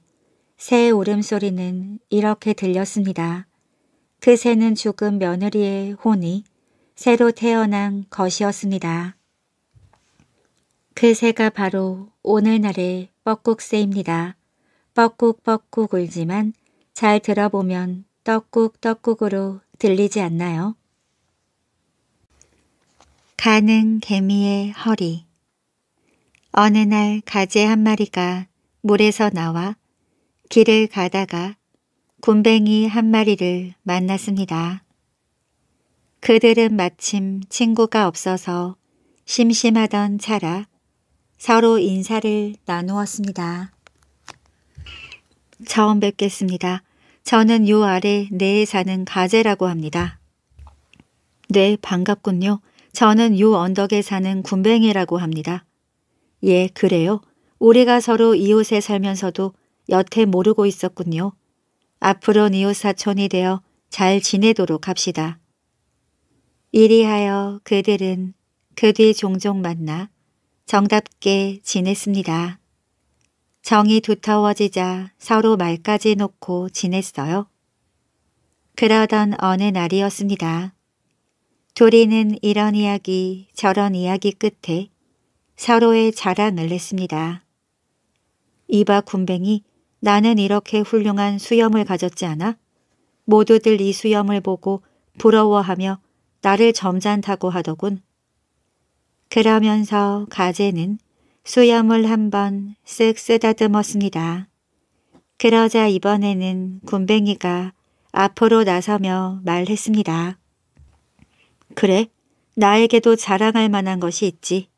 새 울음소리는 이렇게 들렸습니다. 그 새는 죽은 며느리의 혼이 새로 태어난 것이었습니다. 그 새가 바로 오늘날의 뻐꾹새입니다. 뻐꾹뻐꾹 울지만 잘 들어보면 떡국떡국으로 들리지 않나요? 가는 개미의 허리 어느 날 가재 한 마리가 물에서 나와 길을 가다가 곰뱅이 한 마리를 만났습니다. 그들은 마침 친구가 없어서 심심하던 차라 서로 인사를 나누었습니다. 처음 뵙겠습니다. 저는 요 아래 내에 네 사는 가재라고 합니다. 네, 반갑군요. 저는 요 언덕에 사는 군뱅이라고 합니다. 예, 그래요. 우리가 서로 이웃에 살면서도 여태 모르고 있었군요. 앞으로 니오 사촌이 되어 잘 지내도록 합시다. 이리하여 그들은 그 뒤 종종 만나 정답게 지냈습니다. 정이 두터워지자 서로 말까지 놓고 지냈어요. 그러던 어느 날이었습니다. 도리는 이런 이야기 저런 이야기 끝에 서로의 자랑을 했습니다. 이바 군뱅이 나는 이렇게 훌륭한 수염을 가졌지 않아? 모두들 이 수염을 보고 부러워하며 나를 점잖다고 하더군. 그러면서 가재는 수염을 한번 쓱 쓰다듬었습니다. 그러자 이번에는 군뱅이가 앞으로 나서며 말했습니다. 그래, 나에게도 자랑할 만한 것이 있지.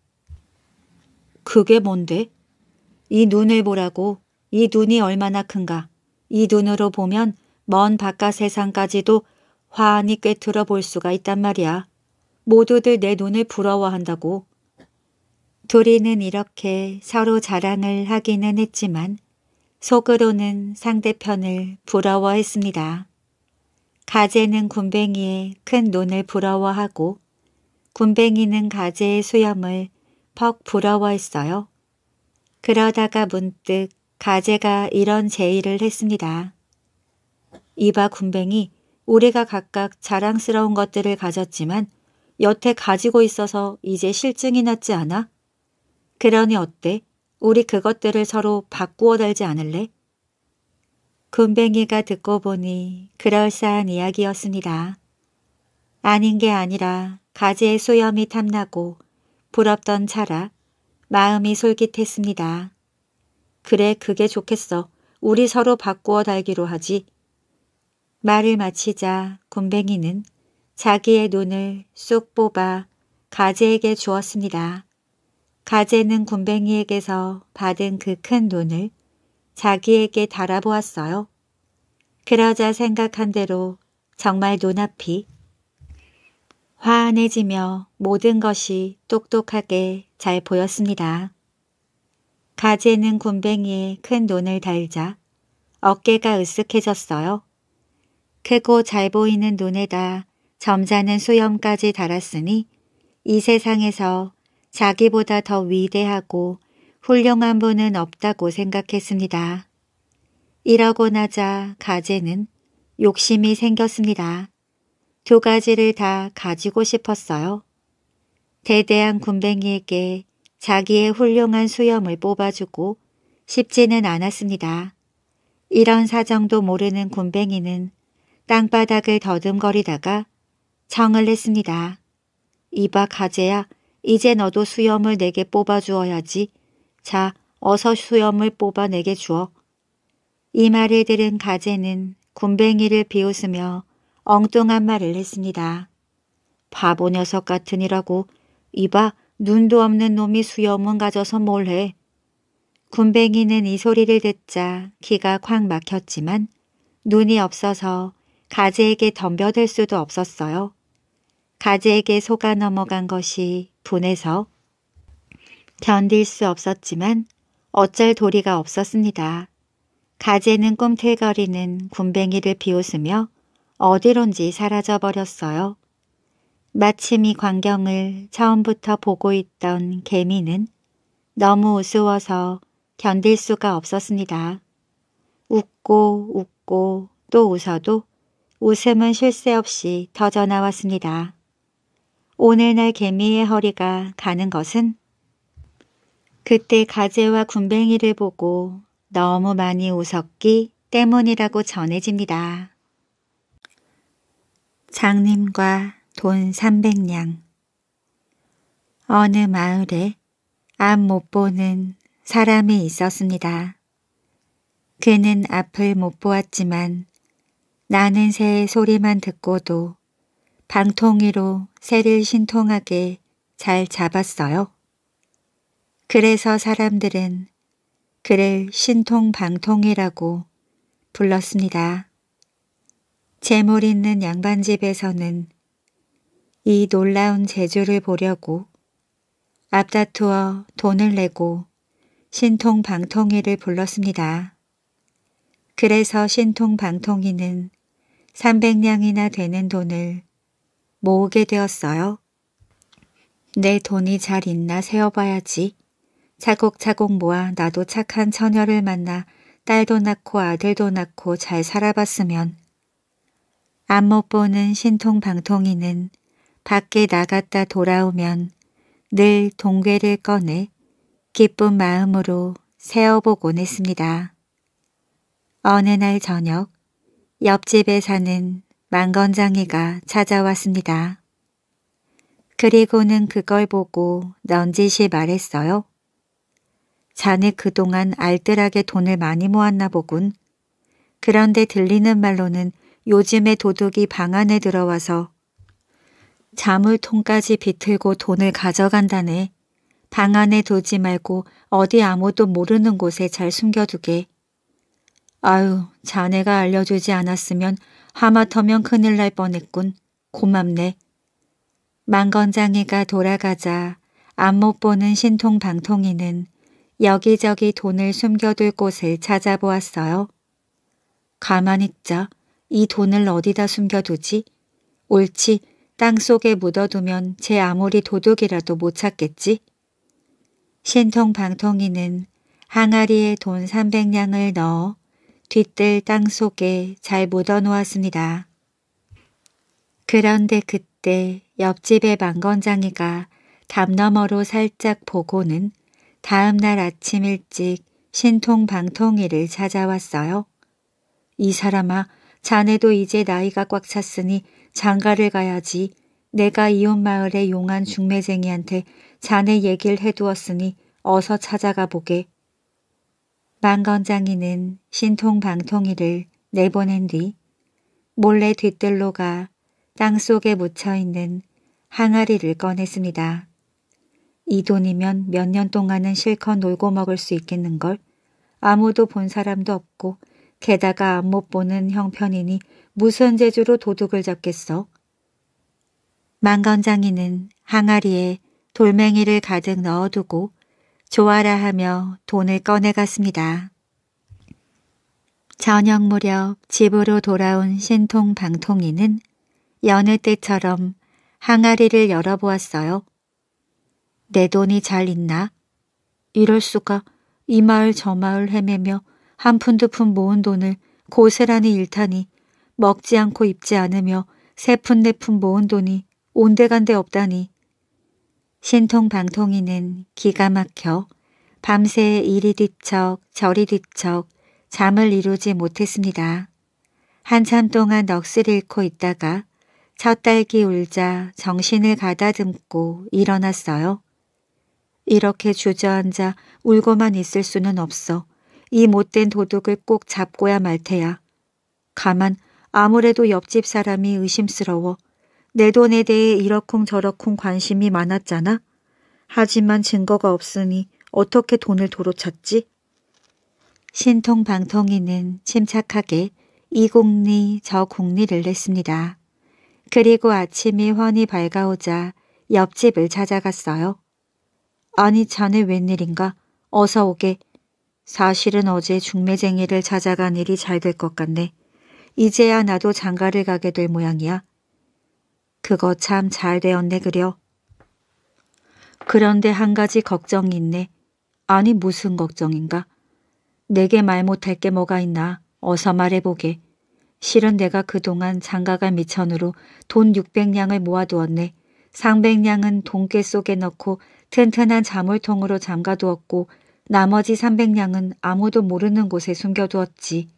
그게 뭔데? 이 눈을 보라고 이 눈이 얼마나 큰가. 이 눈으로 보면 먼 바깥 세상까지도 환히 꿰뚫어 볼 수가 있단 말이야. 모두들 내 눈을 부러워한다고. 둘이는 이렇게 서로 자랑을 하기는 했지만 속으로는 상대편을 부러워했습니다. 가재는 군뱅이의 큰 눈을 부러워하고 군뱅이는 가재의 수염을 퍽 부러워했어요. 그러다가 문득 가제가 이런 제의를 했습니다. 이바 군뱅이 우리가 각각 자랑스러운 것들을 가졌지만 여태 가지고 있어서 이제 실증이 났지 않아? 그러니 어때? 우리 그것들을 서로 바꾸어 달지 않을래? 군뱅이가 듣고 보니 그럴싸한 이야기였습니다. 아닌 게 아니라 가지의 소염이 탐나고 부럽던 차라 마음이 솔깃했습니다. 그래 그게 좋겠어. 우리 서로 바꾸어 달기로 하지. 말을 마치자 곰뱅이는 자기의 눈을 쏙 뽑아 가재에게 주었습니다. 가재는 곰뱅이에게서 받은 그 큰 눈을 자기에게 달아보았어요. 그러자 생각한 대로 정말 눈앞이 환해지며 모든 것이 똑똑하게 잘 보였습니다. 가재는군뱅이에큰눈을 달자 어깨가 으쓱해졌어요. 크고 잘 보이는 눈에다 점잖은 수염까지 달았으니 이 세상에서 자기보다 더 위대하고 훌륭한 분은 없다고 생각했습니다. 이러고 나자 가재는 욕심이 생겼습니다. 두 가지를 다 가지고 싶었어요. 대대한 군뱅이에게 자기의 훌륭한 수염을 뽑아주고 싶지는 않았습니다. 이런 사정도 모르는 굼뱅이는 땅바닥을 더듬거리다가 청을 냈습니다. 이봐 가재야 이제 너도 수염을 내게 뽑아주어야지. 자 어서 수염을 뽑아 내게 주어. 이 말을 들은 가재는 굼뱅이를 비웃으며 엉뚱한 말을 했습니다. 바보 녀석 같으니라고 이봐 눈도 없는 놈이 수염은 가져서 뭘 해. 군뱅이는 이 소리를 듣자 귀가콱 막혔지만 눈이 없어서 가재에게 덤벼들 수도 없었어요. 가재에게 속아 넘어간 것이 분해서 견딜 수 없었지만 어쩔 도리가 없었습니다. 가재는 꿈틀거리는 군뱅이를 비웃으며 어디론지 사라져버렸어요. 마침 이 광경을 처음부터 보고 있던 개미는 너무 우스워서 견딜 수가 없었습니다. 웃고 웃고 또 웃어도 웃음은 쉴 새 없이 터져나왔습니다. 오늘날 개미의 허리가 가는 것은 그때 가재와 군뱅이를 보고 너무 많이 웃었기 때문이라고 전해집니다. 장님과 돈 300냥 어느 마을에 앞 못 보는 사람이 있었습니다. 그는 앞을 못 보았지만 나는 새의 소리만 듣고도 방통위로 새를 신통하게 잘 잡았어요. 그래서 사람들은 그를 신통방통이라고 불렀습니다. 재물 있는 양반집에서는 이 놀라운 재주를 보려고 앞다투어 돈을 내고 신통방통이를 불렀습니다. 그래서 신통방통이는 300냥이나 되는 돈을 모으게 되었어요. 내 돈이 잘 있나 세어봐야지. 차곡차곡 모아 나도 착한 처녀를 만나 딸도 낳고 아들도 낳고 잘 살아봤으면 안 못 보는 신통방통이는 밖에 나갔다 돌아오면 늘 동괴를 꺼내 기쁜 마음으로 세어보곤 했습니다. 어느 날 저녁 옆집에 사는 망건장이가 찾아왔습니다. 그리고는 그걸 보고 넌지시 말했어요. 자네 그동안 알뜰하게 돈을 많이 모았나 보군. 그런데 들리는 말로는 요즘에 도둑이 방 안에 들어와서 자물통까지 비틀고 돈을 가져간다네. 방 안에 두지 말고 어디 아무도 모르는 곳에 잘 숨겨두게. 아유, 자네가 알려주지 않았으면 하마터면 큰일 날 뻔했군. 고맙네. 망건장이가 돌아가자 안 못 보는 신통방통이는 여기저기 돈을 숨겨둘 곳을 찾아보았어요. 가만 있자. 이 돈을 어디다 숨겨두지? 옳지. 땅 속에 묻어두면 제 아무리 도둑이라도 못 찾겠지? 신통방통이는 항아리에 돈 300냥을 넣어 뒤뜰 땅 속에 잘 묻어놓았습니다. 그런데 그때 옆집의 망건장이가 담 너머로 살짝 보고는 다음 날 아침 일찍 신통방통이를 찾아왔어요. 이 사람아, 자네도 이제 나이가 꽉 찼으니 장가를 가야지. 내가 이웃 마을의 용한 중매쟁이한테 자네 얘기를 해두었으니 어서 찾아가 보게. 망건장이는 신통방통이를 내보낸 뒤 몰래 뒤뜰로 가 땅속에 묻혀있는 항아리를 꺼냈습니다. 이 돈이면 몇 년 동안은 실컷 놀고 먹을 수 있겠는걸. 아무도 본 사람도 없고 게다가 안 못 보는 형편이니 무슨 재주로 도둑을 잡겠어? 망건장이는 항아리에 돌멩이를 가득 넣어두고 좋아라 하며 돈을 꺼내갔습니다. 저녁 무렵 집으로 돌아온 신통 방통이는 여느 때처럼 항아리를 열어보았어요. 내 돈이 잘 있나? 이럴 수가 이 마을 저 마을 헤매며 한푼두푼 모은 돈을 고스란히 잃다니 먹지 않고 입지 않으며 세 푼네푼 네 모은 돈이 온데간데 없다니 신통방통이는 기가 막혀 밤새 이리 뒤척 저리 뒤척 잠을 이루지 못했습니다. 한참 동안 넋을 잃고 있다가 첫 딸기 울자 정신을 가다듬고 일어났어요. 이렇게 주저앉아 울고만 있을 수는 없어 이 못된 도둑을 꼭 잡고야 말 테야. 가만 아무래도 옆집 사람이 의심스러워. 내 돈에 대해 이러쿵저러쿵 관심이 많았잖아. 하지만 증거가 없으니 어떻게 돈을 도로 찾지? 신통방통이는 침착하게 이 공리 저 공리를 냈습니다. 그리고 아침이 훤히 밝아오자 옆집을 찾아갔어요. 아니 자네 웬일인가? 어서 오게. 사실은 어제 중매쟁이를 찾아간 일이 잘 될 것 같네. 이제야 나도 장가를 가게 될 모양이야. 그거 참 잘 되었네 그려. 그런데 한 가지 걱정이 있네. 아니 무슨 걱정인가? 내게 말 못할 게 뭐가 있나 어서 말해보게. 실은 내가 그동안 장가갈 미천으로 돈 600냥을 모아두었네. 상백냥은 돈깨 속에 넣고 튼튼한 자물통으로 잠가두었고 나머지 3 0 0냥은 아무도 모르는 곳에 숨겨두었지.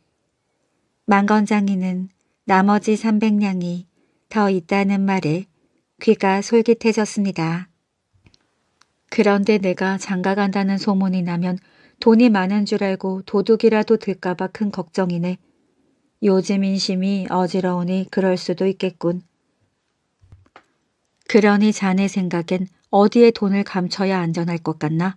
망건장이는 나머지 3 0 0냥이더 있다는 말에 귀가 솔깃해졌습니다. 그런데 내가 장가간다는 소문이 나면 돈이 많은 줄 알고 도둑이라도 들까봐 큰 걱정이네. 요즘 인심이 어지러우니 그럴 수도 있겠군. 그러니 자네 생각엔 어디에 돈을 감춰야 안전할 것 같나?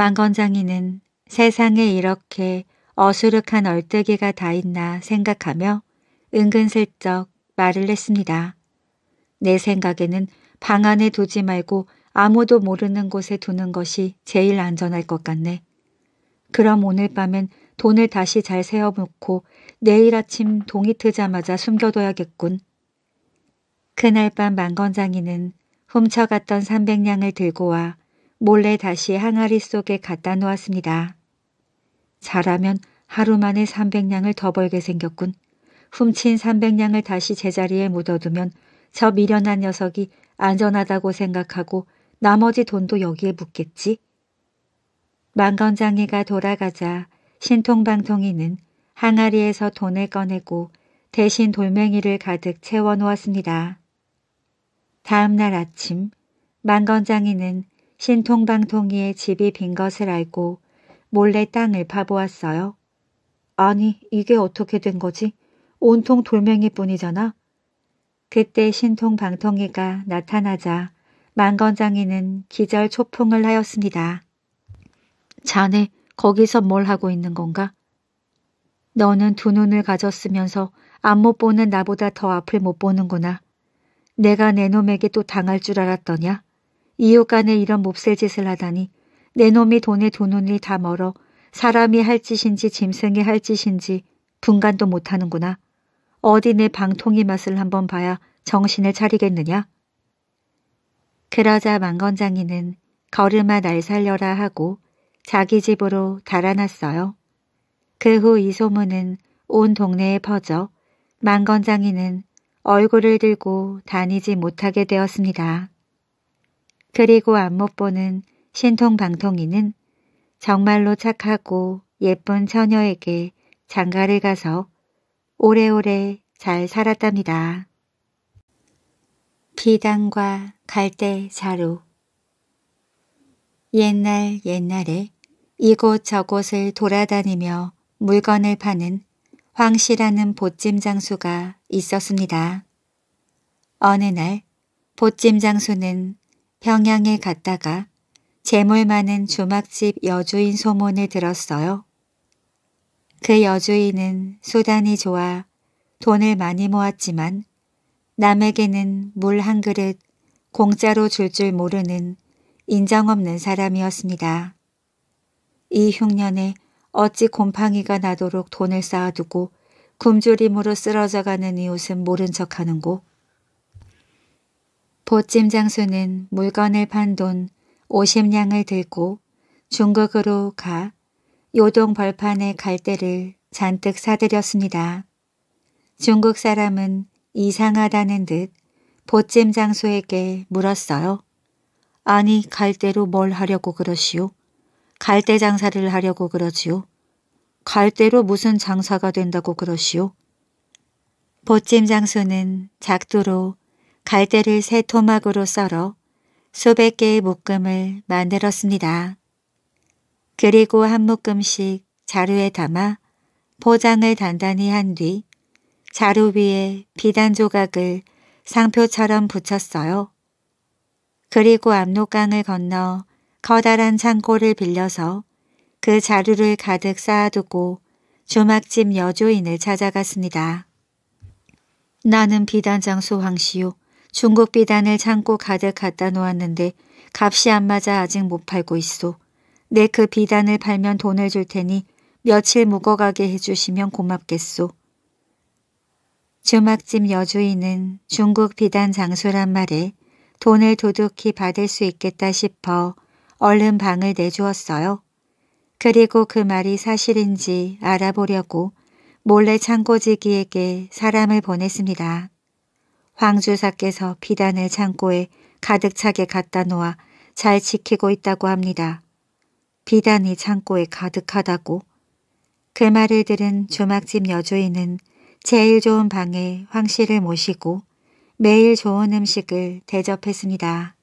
망건장이는 세상에 이렇게 어수룩한 얼뜨기가 다 있나 생각하며 은근슬쩍 말을 했습니다내 생각에는 방 안에 두지 말고 아무도 모르는 곳에 두는 것이 제일 안전할 것 같네. 그럼 오늘 밤엔 돈을 다시 잘세워놓고 내일 아침 동이 트자마자 숨겨둬야겠군. 그날 밤 망건장이는 훔쳐갔던 300냥을 들고 와 몰래 다시 항아리 속에 갖다 놓았습니다. 잘하면 하루 만에 300냥을 더 벌게 생겼군. 훔친 300냥을 다시 제자리에 묻어두면 저 미련한 녀석이 안전하다고 생각하고 나머지 돈도 여기에 묻겠지. 만건장이가 돌아가자 신통방통이는 항아리에서 돈을 꺼내고 대신 돌멩이를 가득 채워 놓았습니다. 다음 날 아침 만건장이는 신통방통이의 집이 빈 것을 알고 몰래 땅을 파보았어요. 아니, 이게 어떻게 된 거지? 온통 돌멩이뿐이잖아. 그때 신통방통이가 나타나자 만건장이는 기절 초풍을 하였습니다. 자네, 거기서 뭘 하고 있는 건가? 너는 두 눈을 가졌으면서 안 못 보는 나보다 더 앞을 못 보는구나. 내가 내 놈에게 또 당할 줄 알았더냐? 이웃 간에 이런 몹새 짓을 하다니 내 놈이 돈에 두 눈이 다 멀어 사람이 할 짓인지 짐승이 할 짓인지 분간도 못하는구나. 어디 내 방통이 맛을 한번 봐야 정신을 차리겠느냐? 그러자 망건장이는 걸음아 날 살려라 하고 자기 집으로 달아났어요. 그 후 이 소문은 온 동네에 퍼져 망건장이는 얼굴을 들고 다니지 못하게 되었습니다. 그리고 안 못 보는 신통방통이는 정말로 착하고 예쁜 처녀에게 장가를 가서 오래오래 잘 살았답니다. 비단과 갈대 자루 옛날 옛날에 이곳 저곳을 돌아다니며 물건을 파는 황씨라는 보찜 장수가 있었습니다. 어느 날 보찜 장수는 평양에 갔다가 재물 많은 주막집 여주인 소문을 들었어요. 그 여주인은 수단이 좋아 돈을 많이 모았지만 남에게는 물 한 그릇 공짜로 줄줄 줄 모르는 인정없는 사람이었습니다. 이 흉년에 어찌 곰팡이가 나도록 돈을 쌓아두고 굶주림으로 쓰러져가는 이웃은 모른 척하는고 보찜 장수는 물건을 판 돈 50냥을 들고 중국으로 가 요동 벌판에 갈대를 잔뜩 사들였습니다. 중국 사람은 이상하다는 듯 보찜 장수에게 물었어요. 아니 갈대로 뭘 하려고 그러시오? 갈대 장사를 하려고 그러지요? 갈대로 무슨 장사가 된다고 그러시오? 보찜 장수는 작도록 갈대를 새 토막으로 썰어 수백 개의 묶음을 만들었습니다. 그리고 한 묶음씩 자루에 담아 포장을 단단히 한 뒤 자루 위에 비단 조각을 상표처럼 붙였어요. 그리고 압록강을 건너 커다란 창고를 빌려서 그 자루를 가득 쌓아두고 주막집 여조인을 찾아갔습니다. 나는 비단장수 황시요. 중국 비단을 창고 가득 갖다 놓았는데 값이 안 맞아 아직 못 팔고 있어. 내 그 비단을 팔면 돈을 줄 테니 며칠 묵어가게 해주시면 고맙겠소. 주막집 여주인은 중국 비단 장수란 말에 돈을 도둑히 받을 수 있겠다 싶어 얼른 방을 내주었어요. 그리고 그 말이 사실인지 알아보려고 몰래 창고지기에게 사람을 보냈습니다. 황주사께서 비단을 창고에 가득 차게 갖다 놓아 잘 지키고 있다고 합니다. 비단이 창고에 가득하다고. 그 말을 들은 주막집 여주인은 제일 좋은 방에 황 씨를 모시고 매일 좋은 음식을 대접했습니다.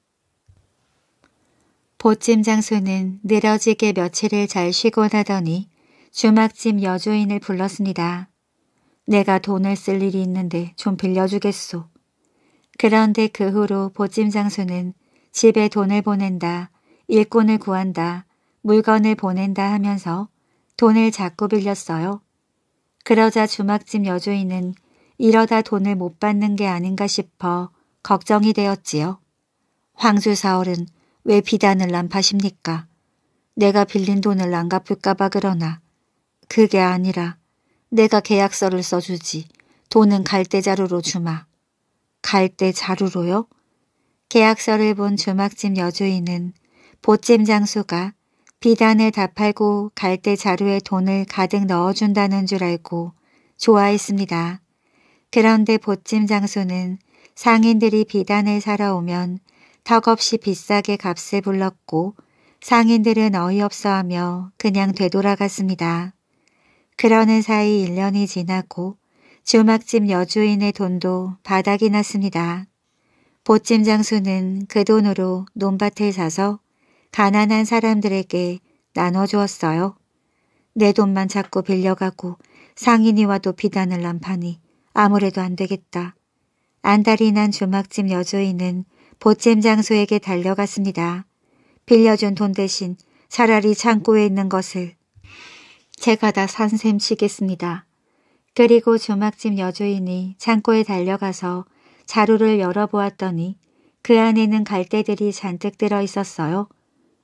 보찜 장수는 늘어지게 며칠을 잘 쉬곤 하더니 주막집 여주인을 불렀습니다. 내가 돈을 쓸 일이 있는데 좀 빌려주겠소. 그런데 그 후로 보찜 장수는 집에 돈을 보낸다, 일꾼을 구한다, 물건을 보낸다 하면서 돈을 자꾸 빌렸어요. 그러자 주막집 여주인은 이러다 돈을 못 받는 게 아닌가 싶어 걱정이 되었지요. 황주 사월은 왜 비단을 안 파십니까? 내가 빌린 돈을 안 갚을까봐 그러나 그게 아니라 내가 계약서를 써주지 돈은 갈대자루로 주마. 갈대 자루로요? 계약서를 본 주막집 여주인은 보찜 장수가 비단을 다 팔고 갈대 자루에 돈을 가득 넣어준다는 줄 알고 좋아했습니다. 그런데 보찜 장수는 상인들이 비단을 사러 오면 턱없이 비싸게 값을 불렀고 상인들은 어이없어하며 그냥 되돌아갔습니다. 그러는 사이 1년이 지나고 주막집 여주인의 돈도 바닥이 났습니다. 보찜 장수는 그 돈으로 논밭을 사서 가난한 사람들에게 나눠주었어요. 내 돈만 자꾸 빌려가고 상인이 와도 비단을 난파니 아무래도 안 되겠다. 안달이 난 주막집 여주인은 보찜 장수에게 달려갔습니다. 빌려준 돈 대신 차라리 창고에 있는 것을 제가 다산샘 치겠습니다. 그리고 조막집 여주인이 창고에 달려가서 자루를 열어보았더니 그 안에는 갈대들이 잔뜩 들어 있었어요.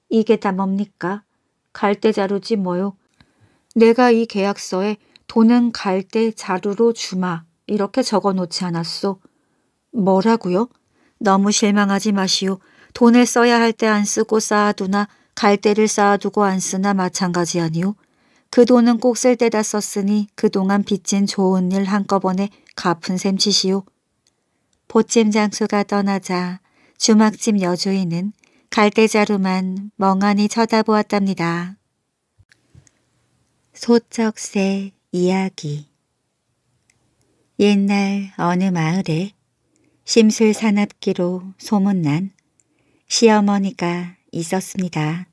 이게 다 뭡니까? 갈대 자루지 뭐요. 내가 이 계약서에 돈은 갈대 자루로 주마 이렇게 적어놓지 않았소. 뭐라고요? 너무 실망하지 마시오. 돈을 써야 할 때 안 쓰고 쌓아두나 갈대를 쌓아두고 안 쓰나 마찬가지 아니오. 그 돈은 꼭 쓸 때다 썼으니 그동안 빚진 좋은 일 한꺼번에 갚은 셈 치시오. 보찜 장수가 떠나자 주막집 여주인은 갈대자루만 멍하니 쳐다보았답니다. 소쩍새 이야기 옛날 어느 마을에 심술산업기로 소문난 시어머니가 있었습니다.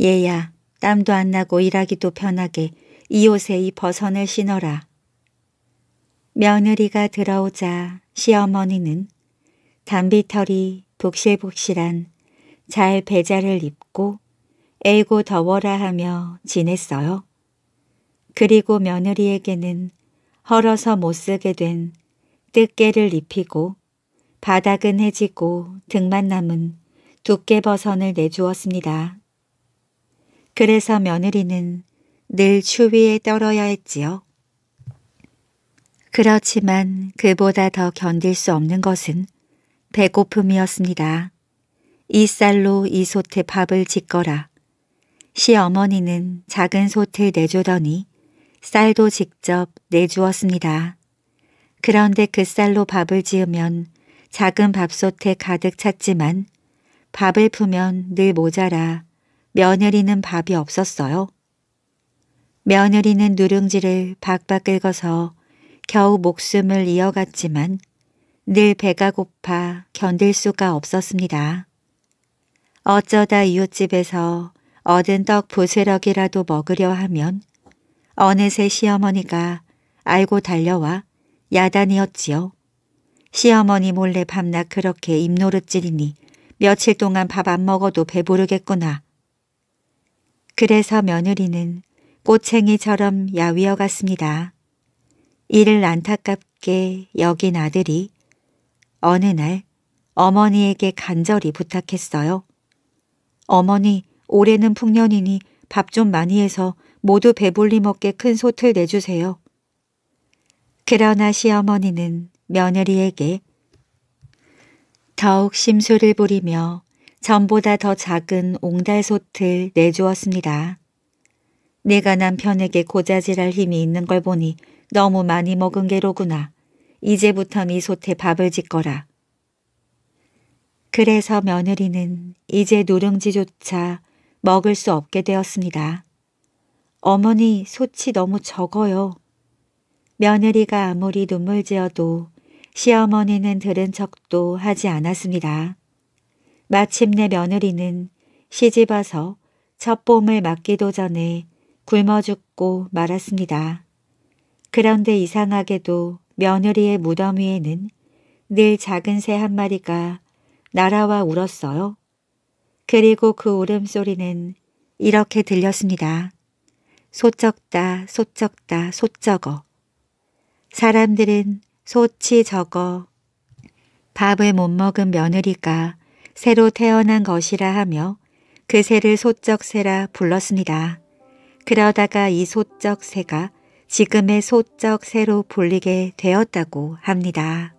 예약 땀도 안 나고 일하기도 편하게 이 옷에 이 버선을 신어라. 며느리가 들어오자 시어머니는 담비털이 복실복실한 잘 배자를 입고 에고 더워라 하며 지냈어요. 그리고 며느리에게는 헐어서 못쓰게 된 뜨개를 입히고 바닥은 해지고 등만 남은 두께버선을 내주었습니다. 그래서 며느리는 늘 추위에 떨어야 했지요. 그렇지만 그보다 더 견딜 수 없는 것은 배고픔이었습니다. 이 쌀로 이 소태 밥을 짓거라. 시어머니는 작은 소태 내주더니 쌀도 직접 내주었습니다. 그런데 그 쌀로 밥을 지으면 작은 밥솥에 가득 찼지만 밥을 풀면 늘 모자라 며느리는 밥이 없었어요. 며느리는 누룽지를 박박 긁어서 겨우 목숨을 이어갔지만 늘 배가 고파 견딜 수가 없었습니다. 어쩌다 이웃집에서 얻은 떡부스러기라도 먹으려 하면 어느새 시어머니가 알고 달려와 야단이었지요. 시어머니 몰래 밤낮 그렇게 입노릇 찌리니 며칠 동안 밥 안 먹어도 배부르겠구나 그래서 며느리는 꼬챙이처럼 야위어 갔습니다. 이를 안타깝게 여긴 아들이 어느 날 어머니에게 간절히 부탁했어요. 어머니, 올해는 풍년이니 밥 좀 많이 해서 모두 배불리 먹게 큰 소틀 내주세요. 그러나 시어머니는 며느리에게 더욱 심술을 부리며 전보다 더 작은 옹달솥을 내주었습니다. 내가 남편에게 고자질할 힘이 있는 걸 보니 너무 많이 먹은 게로구나. 이제부터이 솥에 밥을 짓거라. 그래서 며느리는 이제 누룽지조차 먹을 수 없게 되었습니다. 어머니 솥이 너무 적어요. 며느리가 아무리 눈물 지어도 시어머니는 들은 척도 하지 않았습니다. 마침내 며느리는 시집 와서 첫 봄을 맞기도 전에 굶어 죽고 말았습니다. 그런데 이상하게도 며느리의 무덤 위에는 늘 작은 새 한 마리가 날아와 울었어요. 그리고 그 울음소리는 이렇게 들렸습니다. 소쩍다 소쩍다 소쩍어 사람들은 소치 적어 밥을 못 먹은 며느리가 새로 태어난 것이라 하며 그 새를 소쩍새라 불렀습니다. 그러다가 이 소쩍새가 지금의 소쩍새로 불리게 되었다고 합니다.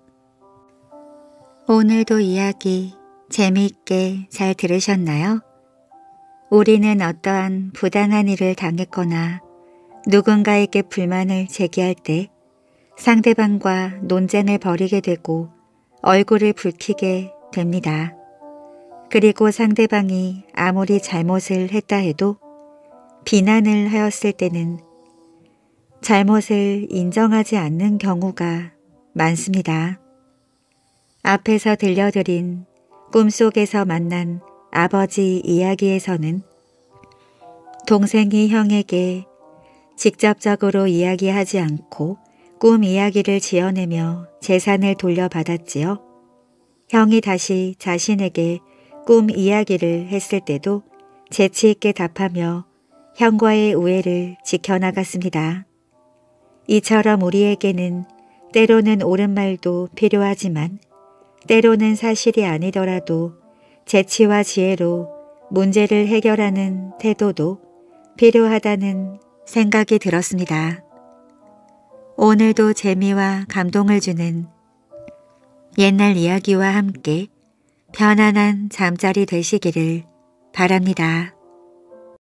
오늘도 이야기 재미있게 잘 들으셨나요? 우리는 어떠한 부당한 일을 당했거나 누군가에게 불만을 제기할 때 상대방과 논쟁을 벌이게 되고 얼굴을 붉히게 됩니다. 그리고 상대방이 아무리 잘못을 했다 해도 비난을 하였을 때는 잘못을 인정하지 않는 경우가 많습니다. 앞에서 들려드린 꿈속에서 만난 아버지 이야기에서는 동생이 형에게 직접적으로 이야기하지 않고 꿈 이야기를 지어내며 재산을 돌려받았지요. 형이 다시 자신에게 꿈 이야기를 했을 때도 재치있게 답하며 형과의 우애를 지켜나갔습니다. 이처럼 우리에게는 때로는 옳은 말도 필요하지만 때로는 사실이 아니더라도 재치와 지혜로 문제를 해결하는 태도도 필요하다는 생각이 들었습니다. 오늘도 재미와 감동을 주는 옛날 이야기와 함께 편안한 잠자리 되시기를 바랍니다.